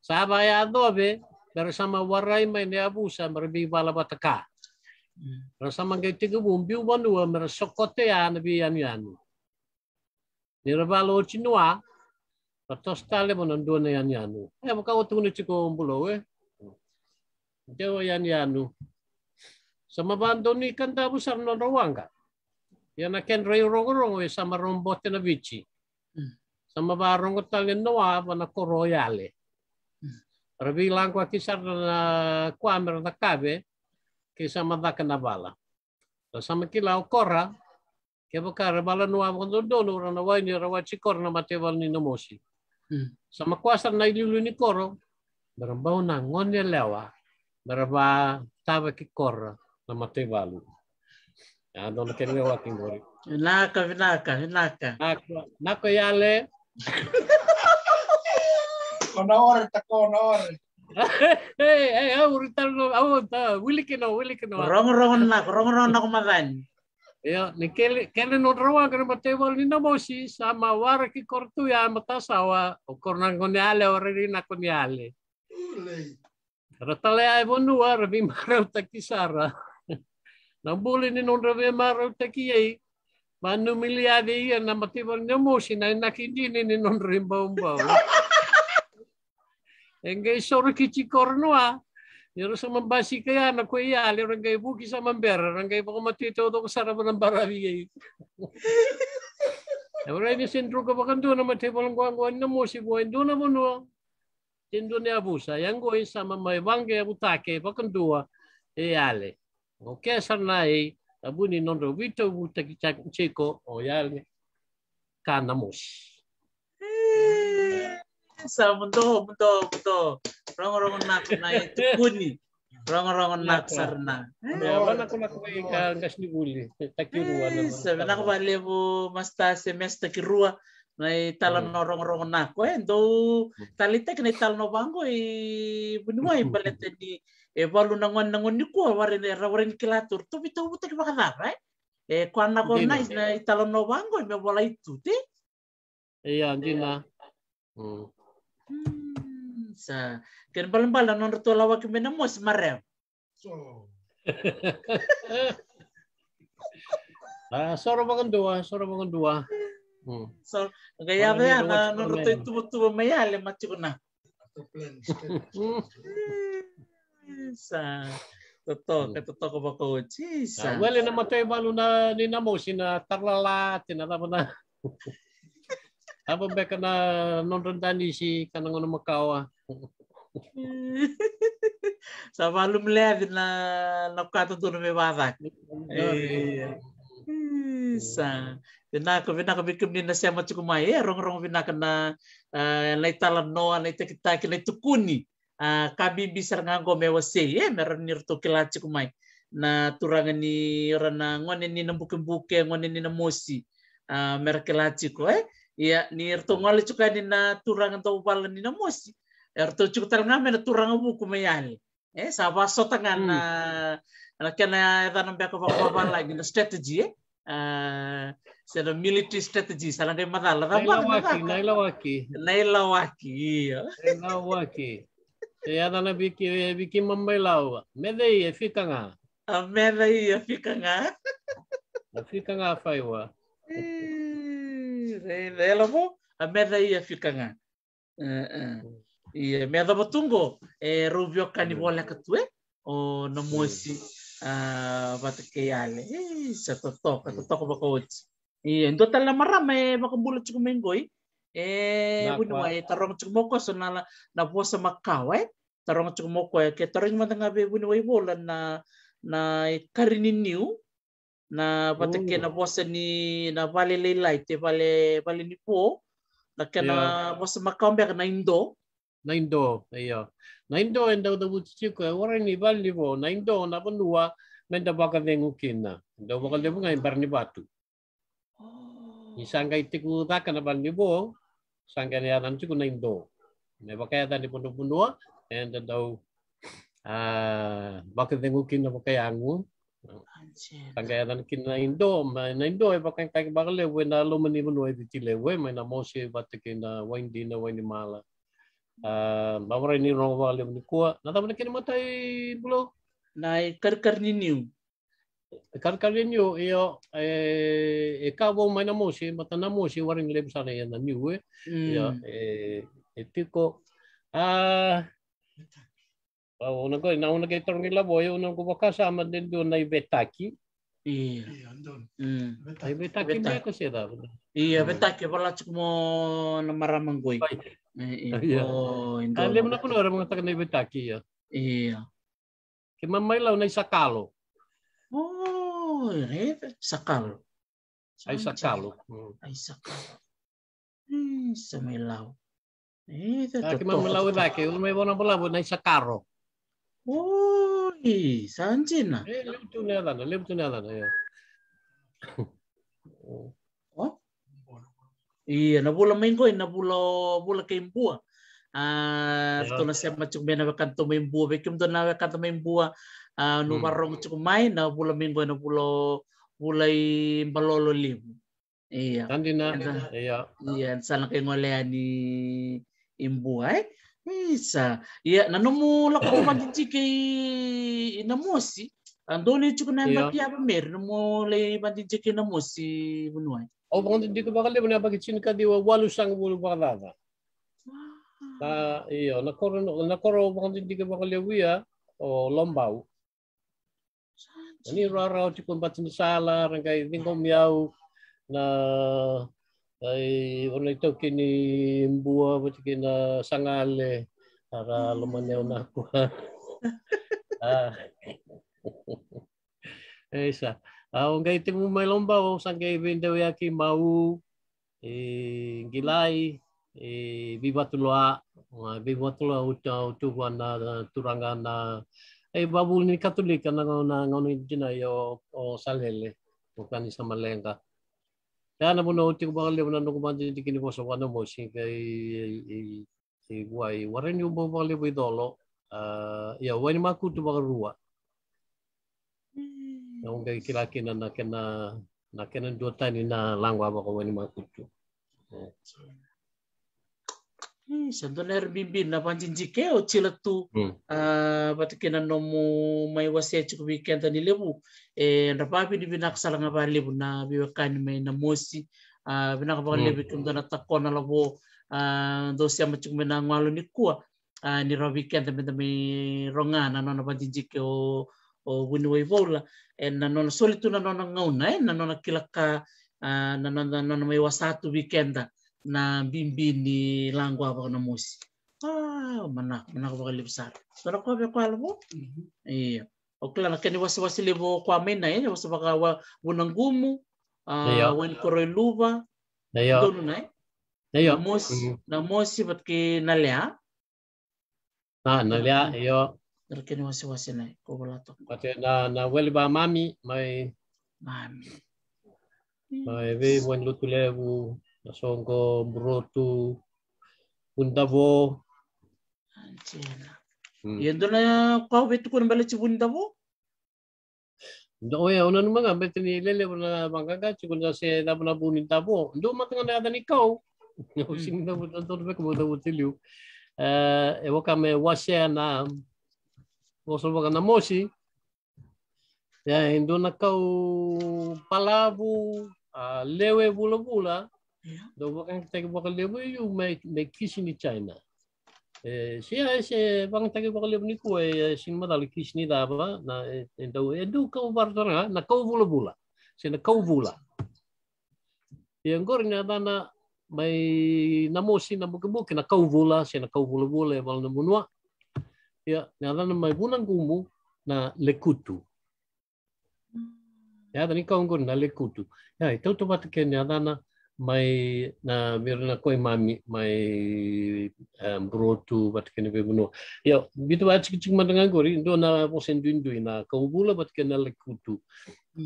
saba ya, ya dari sama warai main ya busa merbi balabataka bersama hmm. ke tiga bumbi ubandua sokote ya nabi Nira anu, anu. bala ochi nua, bata stale mo nandoon na yan yano. Ay, makakautunin si Kumbulo eh. Dewa yan yanu Sama mabando ni Kandabusar ng wanga ya na ken rei rong we sama rombote na vici. Hmm. Sama barong ko talin noa pa na ko royale. Eh. Rabi hmm. lang ko kisar na kuamer na kabe sama da kana bala. Sama kila korra ke bakara bala noa ko no ra na ni rawa chi kor na wal ni no mosi. Hmm. Sama kuasa na ilu ni koro barambau na ngonye lewa berapa tawa ki na matevalu. ya ah, no Adon ken we wati ngori. Vinaka vinaka vinaka. ya le yale. Konaore ta konaore. Ei, ei, au uritar no, au ta, wilike no, wilike no. Rong rong na, rong rong na kumadan. Yo, ni kele kele no roa kana no mate wal ni na mosi sama wara ki kortu ya mata sawa o kornan koniale o rina koniale. Ratale ai bonua, rabi marau takisara. na bole ni non rave maro taki ei manu miliade ia na mati bon na mosi na na kidini ni non rimbau bau engai soru kici kornoa Yero mambasi kaya na ko iya le rangay buki sama mambera rangay pa ko matito do ko sarap ng barabi kay. Ewra ni sentro ko bakan do na matepo lang guang guang na mo si guang na e mo no. Tendo ni abusa yang ko isa e mamay bangge abutake e bakan do e ale. Ngoke sanai e, abuni nondo wito wutaki cheko oyale kanamos. Sa mundo mundo mundo. Rong-rong nak na itu e kuni. rong nak sarna. Ya wala ko nak may kalgas ni buli. Takiruwa naman. Sabi na ko bali masta semester kirua na e talan mm. no rong rong na ko eh do talita kini tal no bango i balete e walu nangon nangon ni kua ra ware ni kilatur to bito uta ki wakadara e kuana na isna italo no wango me bola itu te iya na hmm. Hmm, sa ken balan balan non to lawa ki mena mos mare Ah, soro bangan dua, soro bangan dua. Hmm. So, gaya ba yan, nanonood ito yung tubo le maya, Isa. toto ka toto ko ba coach? Isa. Nah, well, ina mo balo na ninamo, sina tarlala, tinatama na. Habang beka na nonrandani si kanangon makawa. Ah. Sa balum leve na nakata do no meu avak. Iya, iya. iya, Isa. Vinaka, vinaka bikum ni nasema tukumai, eh, rong-rong vinaka na uh, eh, naitala noa, ah, naitukuni. Ah, kabi bisa se ye waseye merenir to kilaci kumai na turangan ni rana ngone ni nambuke-buke ngone ni mosi uh, merkelaci ko eh ya ni erto ngole cuka ni na turangan to bala ni namosi erto cuka ah, taranga me na buku meyali eh saba sotangan, tangan na kena eta nambe ko ba ba lagi na strategy eh sera military strategy sala ngai madala da ba nailawaki nailawaki nailawaki nailawaki Yana viki viki mambai laua. Medei e fica nga. A medei e fica nga. A fica nga faiwa. Ela mo a medei e fica nga. E me da botungo e rubio canibola que tu é o no moisi a batakeale. Sa totoko totoko bakochi. E ndo tala marama e bakambula chukumengoi. Eh wuna e tarong chumoko so na na vosa makau e tarong chumoko e ke tarong matanga be wuna wai na na karini niu na patake na vosa ni na vale leilai te vale vale ni po iya. na kana yeah. vosa makau be na indo na indo iyo na indo enda da butiku e wara ni vale ni na indo na panua menda baka vengu kina da baka lebu ngai barni batu isanga na kana nibo sanga ne anan chiku na indo ne bakaya ni pundu pundua and dau ah bakengu kina bakaya angu Tangkaya dan kina indo, na indo e pakai kai bakale we na lo mani mano e ditile we mai na mose bate kina windi na windi mala. Bawara ni rong kua, na kina matai bulo. Na e kar ni niu. Karikarenio e o e, e ka wau mai na mō se, matana mō se waring lebu sara e na niu e. Mm. Ia, e, e tiko. A, a ona koe, na ona kei tarongi labo e ona ko wakasa ama nende o nai vetaki. Iya. Mm. Ai vetaki mea ko se rā. Ia, vetaki wala tuku na maramang koe. Eh, eh, iya. Ai ah, lebu na kuna ora mga taka na vetaki ia. Ya. Iya. Ke mamai lau nai sakalo. Morev sakalo. Ay sakalo. Ay sakalo. Sa Eh, sa Aki man Milaw laki. Ano may wala pala na sakaro. Uy, saan na? Eh, limto na lang. Limto na Oh? Iya, nabula ah. ah, ya. main ko. Nabula bula buwa. Ah, uh, yeah. to na siya matyong may nawakan to may buwa. Bekim may buwa uh, ah, no hmm. marrong chukumay na pula min bueno pulo lim iya kandi na iya iya, iya sana kay ani ni imbuhay isa iya nanomu lako magiti kay namosi andoni chukuna yeah. matia ba mer mo le namosi bunuay o oh, bang di ko bakal na bagitsin ka di walu sang bulu bakala ta ah, iyo nakoro nakoro bang di ko bakal ya o oh, lombau ni rarau ti pun patin sala rangkai tingkom yau na ai eh, ona itu kini mbua pati kina sangale ara lumane ona kuha. Ah. sa, Au ngai timu mai lomba o sangai vende ya ki mau e eh, gilai e eh, viva tuloa viva tuloa uta utuwa na ah, turanga na ah, e wawulni katolika na ngona ngona jina yo o salele o kanisa malenga ya na bono ti ko bakale na no din ti kini boso wano mo si kay i guay waren yo bo bakale bo idolo ya wani makutu bakarua na unga kila kina na kena na kena dua tani na langwa bako wani makutu Santon er bimbin na ciletu, jikeo hmm. chiletu ah, patikina nomu mai wasia ya chiku weekend ni lebu e eh, papi di binak salanga ba lebu na biwakan mai na mosi ah, binak ba hmm. lebu kum na takona labo ah, dosia machuk mena ngwalu ni kua ni ro weekend me me ronga na nona panjin jike o oh, oh, wini wai vola e eh, na nona solitu eh, na nona na e na nona kilaka na nona mai wasatu weekenda na ni langu apa na musi ah mana mana ba kalip sar sara ko be ko mhm. albo iya oke lah kani wasi wasi lebo kwa mena ya wasi baka wa gumu ah iya. wen luba naya donu na naya musi na musi batki na lea na na iyo terkini wasi wasi na ko wala to. Na na weli ba mami mai mami. May be wen Nasongo, Broto, Bundavo. doon na hmm. kwa wetu kuna mbele chibundavo? Ndo ya una numaga beti ni lele una bangaga chikunda se da buna buni tabo. Ndo matanga na ada nikau. Hmm. Usini da buta ndo beka buta butiliu. Eh ewoka me washare na wosolboka na mosi Ya eh, ndo na kau palavu ah, lewe bula bula. Donc, wakang tagi wakalebu yu maik maik kisi ni China. Sia se wakang tagi wakalebu ni kue sin madal kisi ni daba na endau edu kau bartona na kau bula bula. Sina kau bula. Yang gor ni ada na mai namo si na buke buke na kau bula sina kau bula bula e wal na munua. Ya, ni ada na mai bunan na lekutu. Ya, dan ikau gor na lekutu. Ya, itu tu batu kenya na may na meron ako eh, mami may um, to bat can be no ya bitu ba chik chik madanga gori do na po sen duin dun na ka ubula bat kene le kutu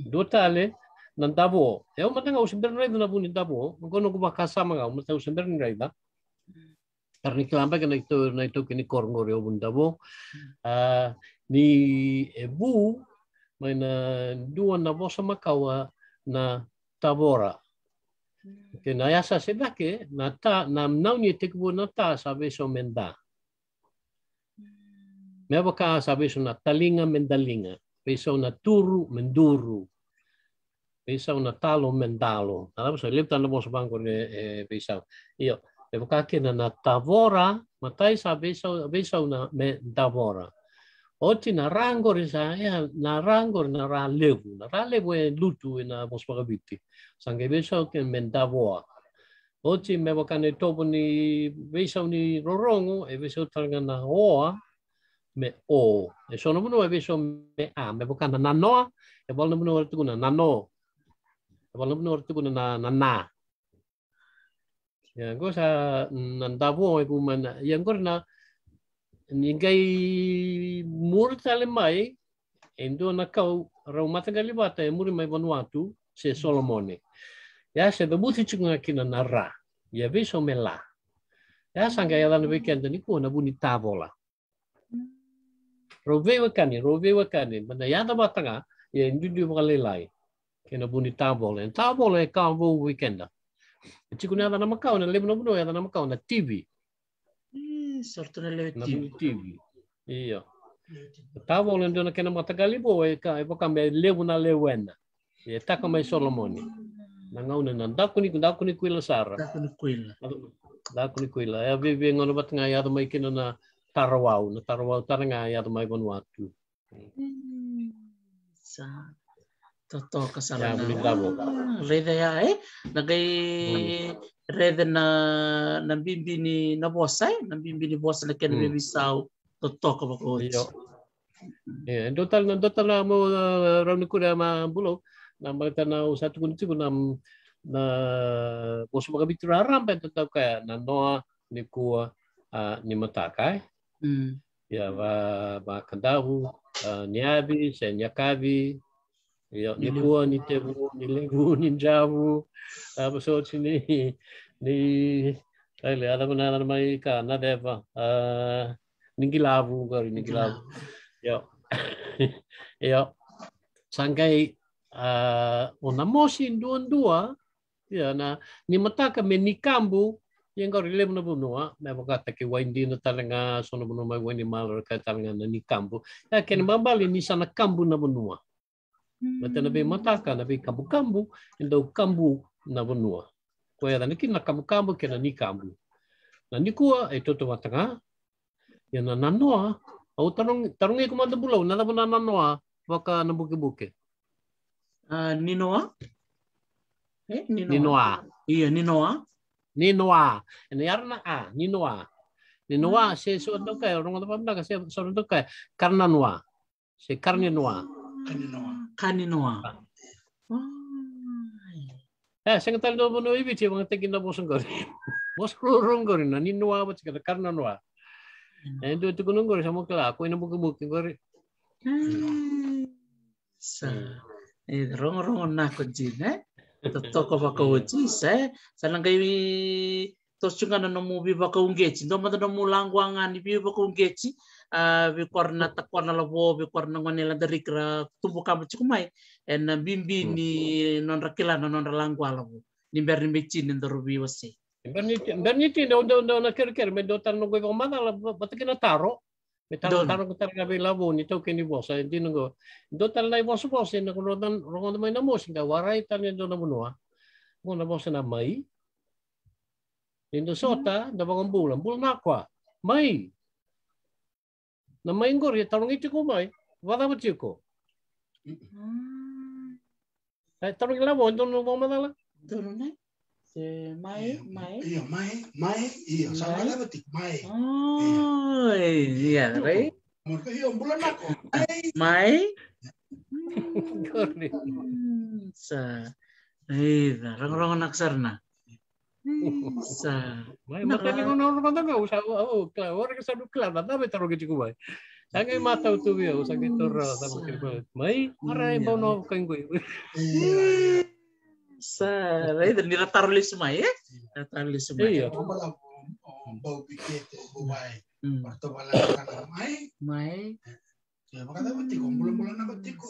do tale nan tabo yo ya madanga o sember nrai na buni tabo ngono ko bakasa manga o mata o sember nrai da karni klamba kene to na to kene korngo re o bun tabo a ni ebu may na dua na bosa makawa ah, na tabora Ke no sa assez ke nata, nam nau ni tikbu nata sabe so menda. Mm. Mea baka sabe so na talinga mendalinga, peso na turu menduru, peso na talo mendalo. Alam so lipta na mos bangko ne peso. Io, mea baka ke na tavora, matai sabe so, peso na tavora. Oti na na ra levu na ra levu e lutu in eh, Mosparabiti. Sange vesa che mendavoa. Oggi mi avocane topo ni besa un rorongo e vesa na oa me o. E sono muno e besa me a. Mi na nanoa e volno uno na nano. E volno na na na Ya, gue sa nandavo e gue mana. Yang na Ninguém tale mai endo na kau raumata galivata, e muri mai vanuatu, se Solomone. Ya se buti chikunga kina na ra, ya viso me la. Ya sanga ya dana weekend ni kuna buni tavola. Rove wakani, rove wakani, mana ya da batanga, ya ndudu wakale lai. Kena buni tavola, en tavola e weekenda. E chikuna ya dana makau, na lebno buno ya dana makau, na TV sartanalai tiwi iya tavo le ndona kena matakalibo e ka e pokambe levu na lewena e taka mai solomoni nangaune na dakuni dakuni kuila sara dakuni kuila dakuni kuila e ave ve ngono batnga ya mai kina na tarawau na tarawau taranga ya mai vanuatu mm, sa Totoo kasalanan. Yeah, Rede ya eh nagay mm. rede na nambimbi ni na boss ay nambimbi ni boss na ken mm. bisaw totoo ka ba ko. Yeah, total na total na mo uh, round ko na bulog na makita na usatu kun ti na na boss mga bituraram pa totoo kaya na noa ni ko uh, ni matakay. Mm. Ya yeah, ba ba kandahu uh, niabi sen yakabi Ya, ni Boa, ni Te Boa, ni Lengu, ni Javu, apa so sini ni le ada mana ada mai kana deva, ah, ningi lavu kari ningi lavu, yo, yo, sangkai ah, ona mosi ndu dua, ya na ni mata kami ni kambu yang kau rilem na bunua, na boka wain waindi na talenga sono bunua mai waindi malor kai talenga na ni kambu, ya ken mm. bambali ni sana kambu na bunua mata nabi be ka nabi be kambu kambu enda kambu na vanua ko ya raniki kina kambu kambu kena ni kambu na nikua e toto watanga ya na noa au tarong tarong e kumanda bulau na na noa waka na buke buke ni ninoa eh ninoa, iya iya ninoa ninoa ena yar na a ninoa ninoa se so toka rongo toka se so toka karna noa se karna noa Kaninoa. Kaninoa. Eh, sing tal do bono ibi ti mga tekin na bosong gori. Bos rurong gori na ninoa ba ti karna noa. Eh, do tu kunung gori sama kala aku ina buku buku gori. Sa. Eh, rong rong na ko jin eh. Toto ko ba ko ji se. Salang kay tos chunga na no movie ba ko Do no ibi ko Ah, la takwana labo korna ngone la derikra tumbu kamu cukumai en bimbi mm. ni non rakila non non langwa labo ni berni mecin ni dorubi wasi berni berni ti ndo ndo na ker ker me do tar no go mana la na taro me taro taro ko tar la labo ni to ni bosa sa dinu ngo do la lai bosa bosa en ko rodan na mai na mosi da warai tan ni do na noa ngo na bosa na mai Indo sota, da bangang bulan, bulan mai, na ya tarung itu tiku mai wadawa tiku ai hmm. eh, tarongi la itu don won madala turune se mai iya. mai iya mai mai iya sama la betik mai oh iya, iya rei Mereka iya bulan aku. Mai. Gorni. Hmm. Sa. Iya, rong-rong nak sarna. Bisa. May makani ko naon man nga usa o oh, oh, klawar ka sa dukla na tabi taro gid gitu, ko bay. Angay iya. mataw to bi usa gid toro sa mo kay May maray ba no kay goy. Sa lay dali ra taro li sumay eh. Ra Bau pikit buhay. Pertubalan ka may. May. Ya makata ko ti kumpulan-kumpulan na ko ti ko.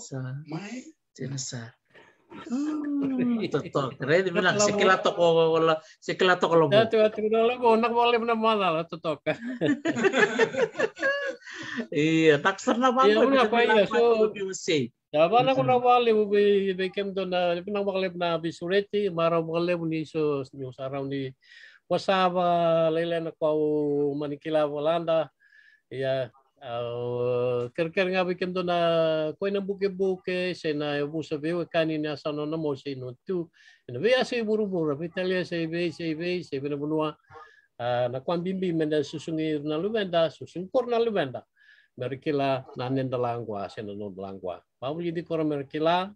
Ah. Totokre, dibilang sekilato ko wala, sekilato toko lobo. Ito, ito, lobo, nak wala mo na mala, totok. Iya, taksar na ba? Iya, wala pa iya. So, Daba na ko na wali, ubi, bikin do na, pinang makalib na bisureti, maraw makalib ni so, yung saraw ni wasaba, lele na kwa manikila Belanda Iya, au kerker nga bikem do na ko na buke buke se na bu se ve ka ni na sa no mo se no tu e na ve ase buru buru ve tele se ve se se na bunua na kwan bimbi menda susungi na lumenda susung kor na lumenda merkila na nenda da langwa se na no langwa pa bu di kor merkila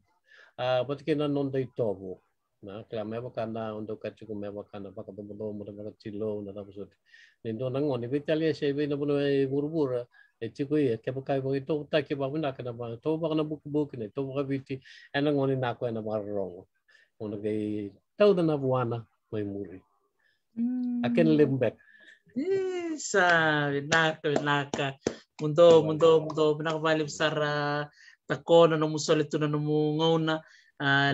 batke na non dai tobu na kla me ba untuk ka cukup me ba kana ba ka do mo do mo ka cilo na na ngoni be tele e na bunua e buru buru eti ko ye ke kai bo to ta ke ba na kana ba to ba e na buk buk ne to ba biti ana ngoni na ko ana mar rongo ona ge tau da buana mai muri akan lembek mm. sa naka naka mundo mundo mundo nakavalim sara takona no musole tuna no ngona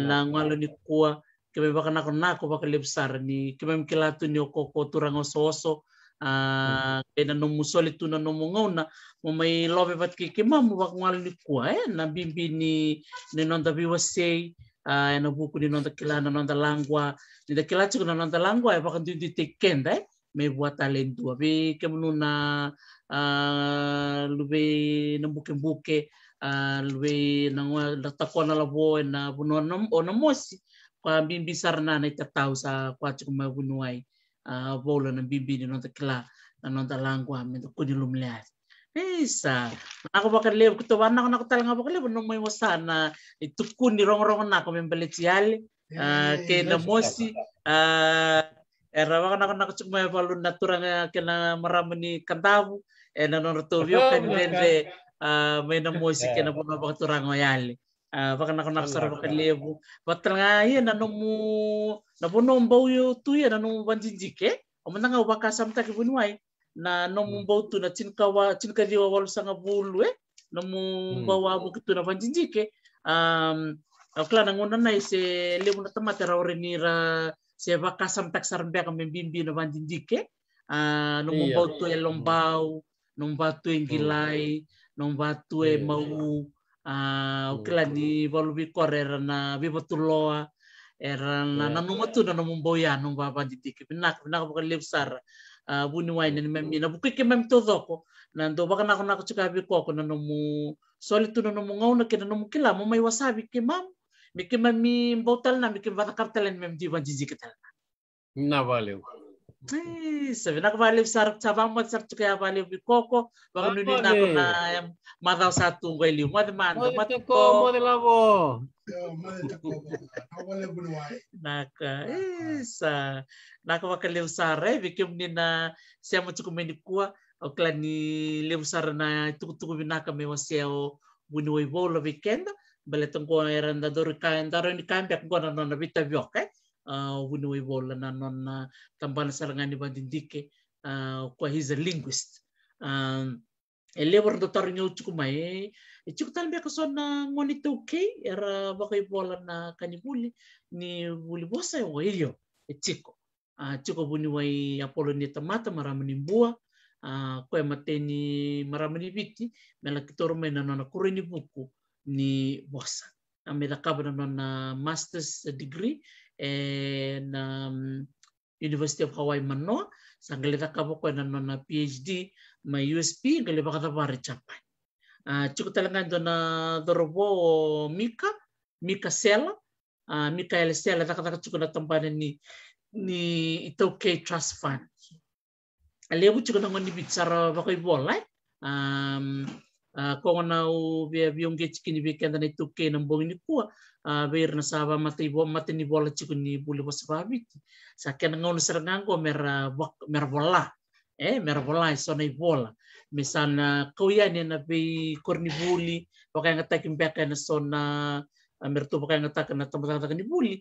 la ngalo ni kuwa kebe baka ko nako baka lebsar ni kebe mkilatu ni okoko turango soso Uh, pena no musole tuna no mongona mo may love vat ki ke mamu wa ngwa li kwa e eh. na bimbi ni ni nonda biwa sei ah, uh, na buku ni nonda kila na nonda langwa ni da kila chiku na nonda langwa e wa kan teken te kenda eh? me bua talentu abe ke munu na uh, ah, lube ah, na buke buke uh, lube na ngwa la takona la bo na buno na ona mosi kwa bimbi sarna na itatau sa kwa chiku mai wola ah, na bibini non ta kila non ta langua me ta kuni lumleat Isa, ako ba kalib ko tuwan ako nako talaga ba kalib rongrong na ako membelit siyali ke eh, na eh, mosi eh, ah, era ba nako nako cuma ya valun natura nga ke na maramani kantabu e na non rotuvio kan dende may na mosi ke na baka na nakasar mo kalibu batal nga ye na no na bono mbau yo tu ye iya, na no mu banjinjike eh? o mana nga baka samta ke bunwai na no mu mbau hmm. tu na cinkawa cinka diwa wal sanga bulu e eh? no mu hmm. bawa bu kitu na banjinjike eh? um akla na ngona na ise lebu na tamata se baka samta sarmbe ka membimbi na banjinjike uh, ah, no mu iya, tu e lombau no mbau tu e ngilai tu e mau kila ni walu bi korera na bi batuloa era na na numa tu na numa boya numa banditi ki pinak pinak bukan lebsar buni wain ni mem na buki ke mem to na ndo baka na kuna kuchuka bi ko kuna numu soli tu na numu ngau na numu kila mai wasabi ki mam mi ki mem mi botal na mi ki vata kartelen mem di na valeu nakuvalivysarikutsava motsarituka ya valevikoko vakununinaku na madhau satungo ili mwathi manda mwathikomothilavo naka isa naka vakalevisara ivike munina sia mutsikumeni kuwa okulani levisara eh, na tukutukuvi naka mewa siao wini woivoulo kenda mbele tongo eranda dorikaendaroini kambiaku gona nona vita vyoka uh, winiwaiwala na non uh, tambana ni bandindike uh, kwa he's a linguist um, elever do tar nyu chuku mai chuku e tan be ko sona ngoni to ke era ba ko ibola na kanibuli ni buli bosa yo e ilio etiko a uh, chuku buni wai apolo ni tamata maramni bua a uh, ko mateni maramni viti mela kitoro mena na kureni buku ni bosa ameda uh, kabana na masters degree and um, University of Hawaii mano sangalita kapo ko na ah, na PhD may USP galima kata pare chapai uh, chiko talaga do na dorobo Mika Mika Sela Mika ah, Mikael Sela taka chiko na tampanan ni ni ito K Trust Fund Alay mo chiko na ngoni bicara bakoi bola um, Ah, koga nau via viunge chikini vi kenda ni tuke na mbongi ni kua ah, eh, e veir ah, na sava mati bo mati ni bola chiku ni buli bo sababiti sa kena ngau na serangango mera bola eh mera bola so na bola misana kau ya ni na vi korni buli pakai ngataki mbeka na so na mertu pakai ngataki na tempat ngataki ni buli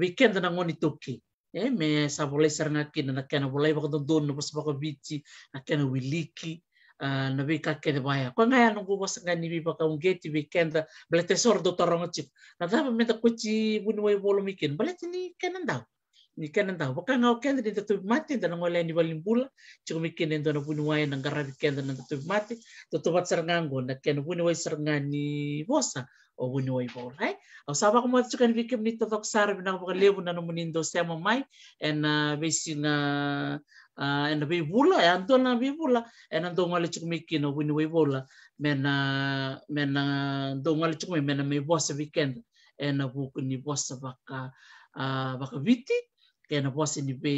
vi kenda na ngoni tuke eh me sa bola serangaki na kena bola ibakan na pas baka bici na wiliki na be ke ba ya ko ngaya no go sa ngani bi ba ka ngeti bi kenda blete sor do torong chip na da me ta kuchi bun wai bolo mikin blete ni kenan da ni kenan da ba ngau kenda di tu mati da ngole ni balin bula chu mikin endo no bun wai na ngara bi tu mati tu tu bat ser ngango na ken bun wai ser ngani bosa o bun wai bol hai au sa ba ko mo chu kan bi kem ni dok sar bi na ba lebu na no munin sema mai ah, en be Ah, ena be vula e eh, anto na be vula ena do ngale chuk kino wini we vula mena mena do ngale chuk mi mena me bosa weekend ena buku ni bosa baka baka ah, viti kena bosa ni be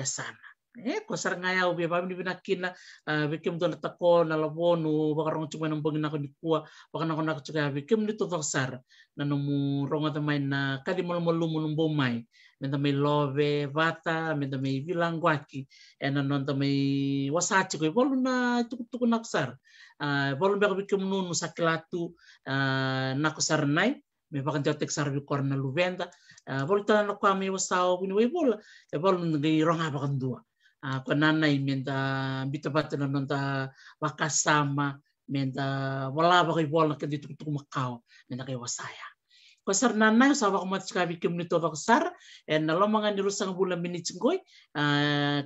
eh, sana eh ko ngayau ubi ba ni bina kina eh, bikim to ta ko na lobonu bakar ngong cuma nang pangina ko dikua bakar nang nak cuma bikim ni to sar na nomu ronga ta main na kali mol mol lumu numbo mai men ta mai love vata men ta mai bilang guaki en eh, non ta mai wasachi ko bolu na tuk tuk na sar eh, bolu ba bikim nun sakilatu ko sar nai me pakan teo tek sarvi korna luventa volta no kwa me wasao bini wei bola e bolu ngi ronga pakan dua Ah, konanay minta bitabat na nonta wakasama minta wala ba kay wala ka dito tuk makaw minta kay wasaya sar nanay sa wak mat kabi kim nito waksar and na mga nirusang bula minits ngoy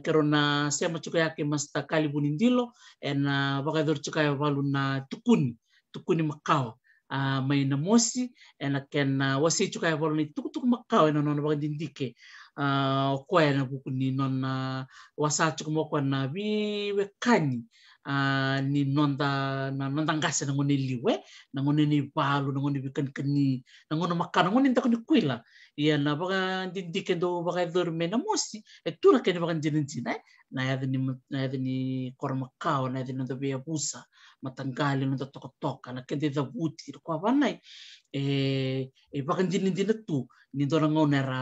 karona siya mas takali bunindilo eh, and wakador chukaya walu na tukun tukuni makaw Uh, may namosi eh, and ken ah, wasi chukaya walu ni tuktuk makaw and eh, nonon wakadindike uh, ah, koena ni nona wasachuku mokona viwekani uh, ni nonda na ah, nonda ngase na ngone liwe na ngone ni balu na ngone bikan kani na ngone makana ngone nda kuni kuila ia na baga dindike do baga dorme na mosi e tuna kene baga dintina na ya ni na ya ni kora kormakao na ya ni nonda bia busa matangali nonda tokotoka na kende da buti kwa banai Eh, e, e baka ndini ndina tu ni dona ngau na ra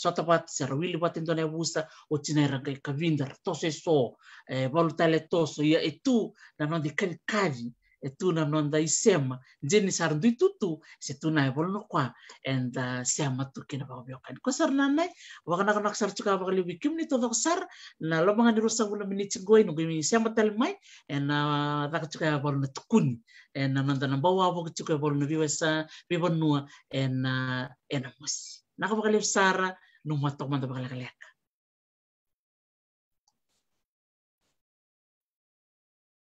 sota bat se ra wili bat ndona busa o tina ra ka kavinda ra toso e so e eh, balu tale toso ia e tu na no di kan kavi e tuna nonda da isema, jeni sardu itutu tutu se e bolo kwa and uh, sema tu kina ba bio kan sar nanai wakana kana sar chuka ba kali wikim ni to sar na lo banga ni rosa wala minit mai and uh, dak e ba e na e tukun and e na nonda na e ba chuka ba na biwesa bibonua and uh, and amos nakabakalev sara kali kali tabakalakaleka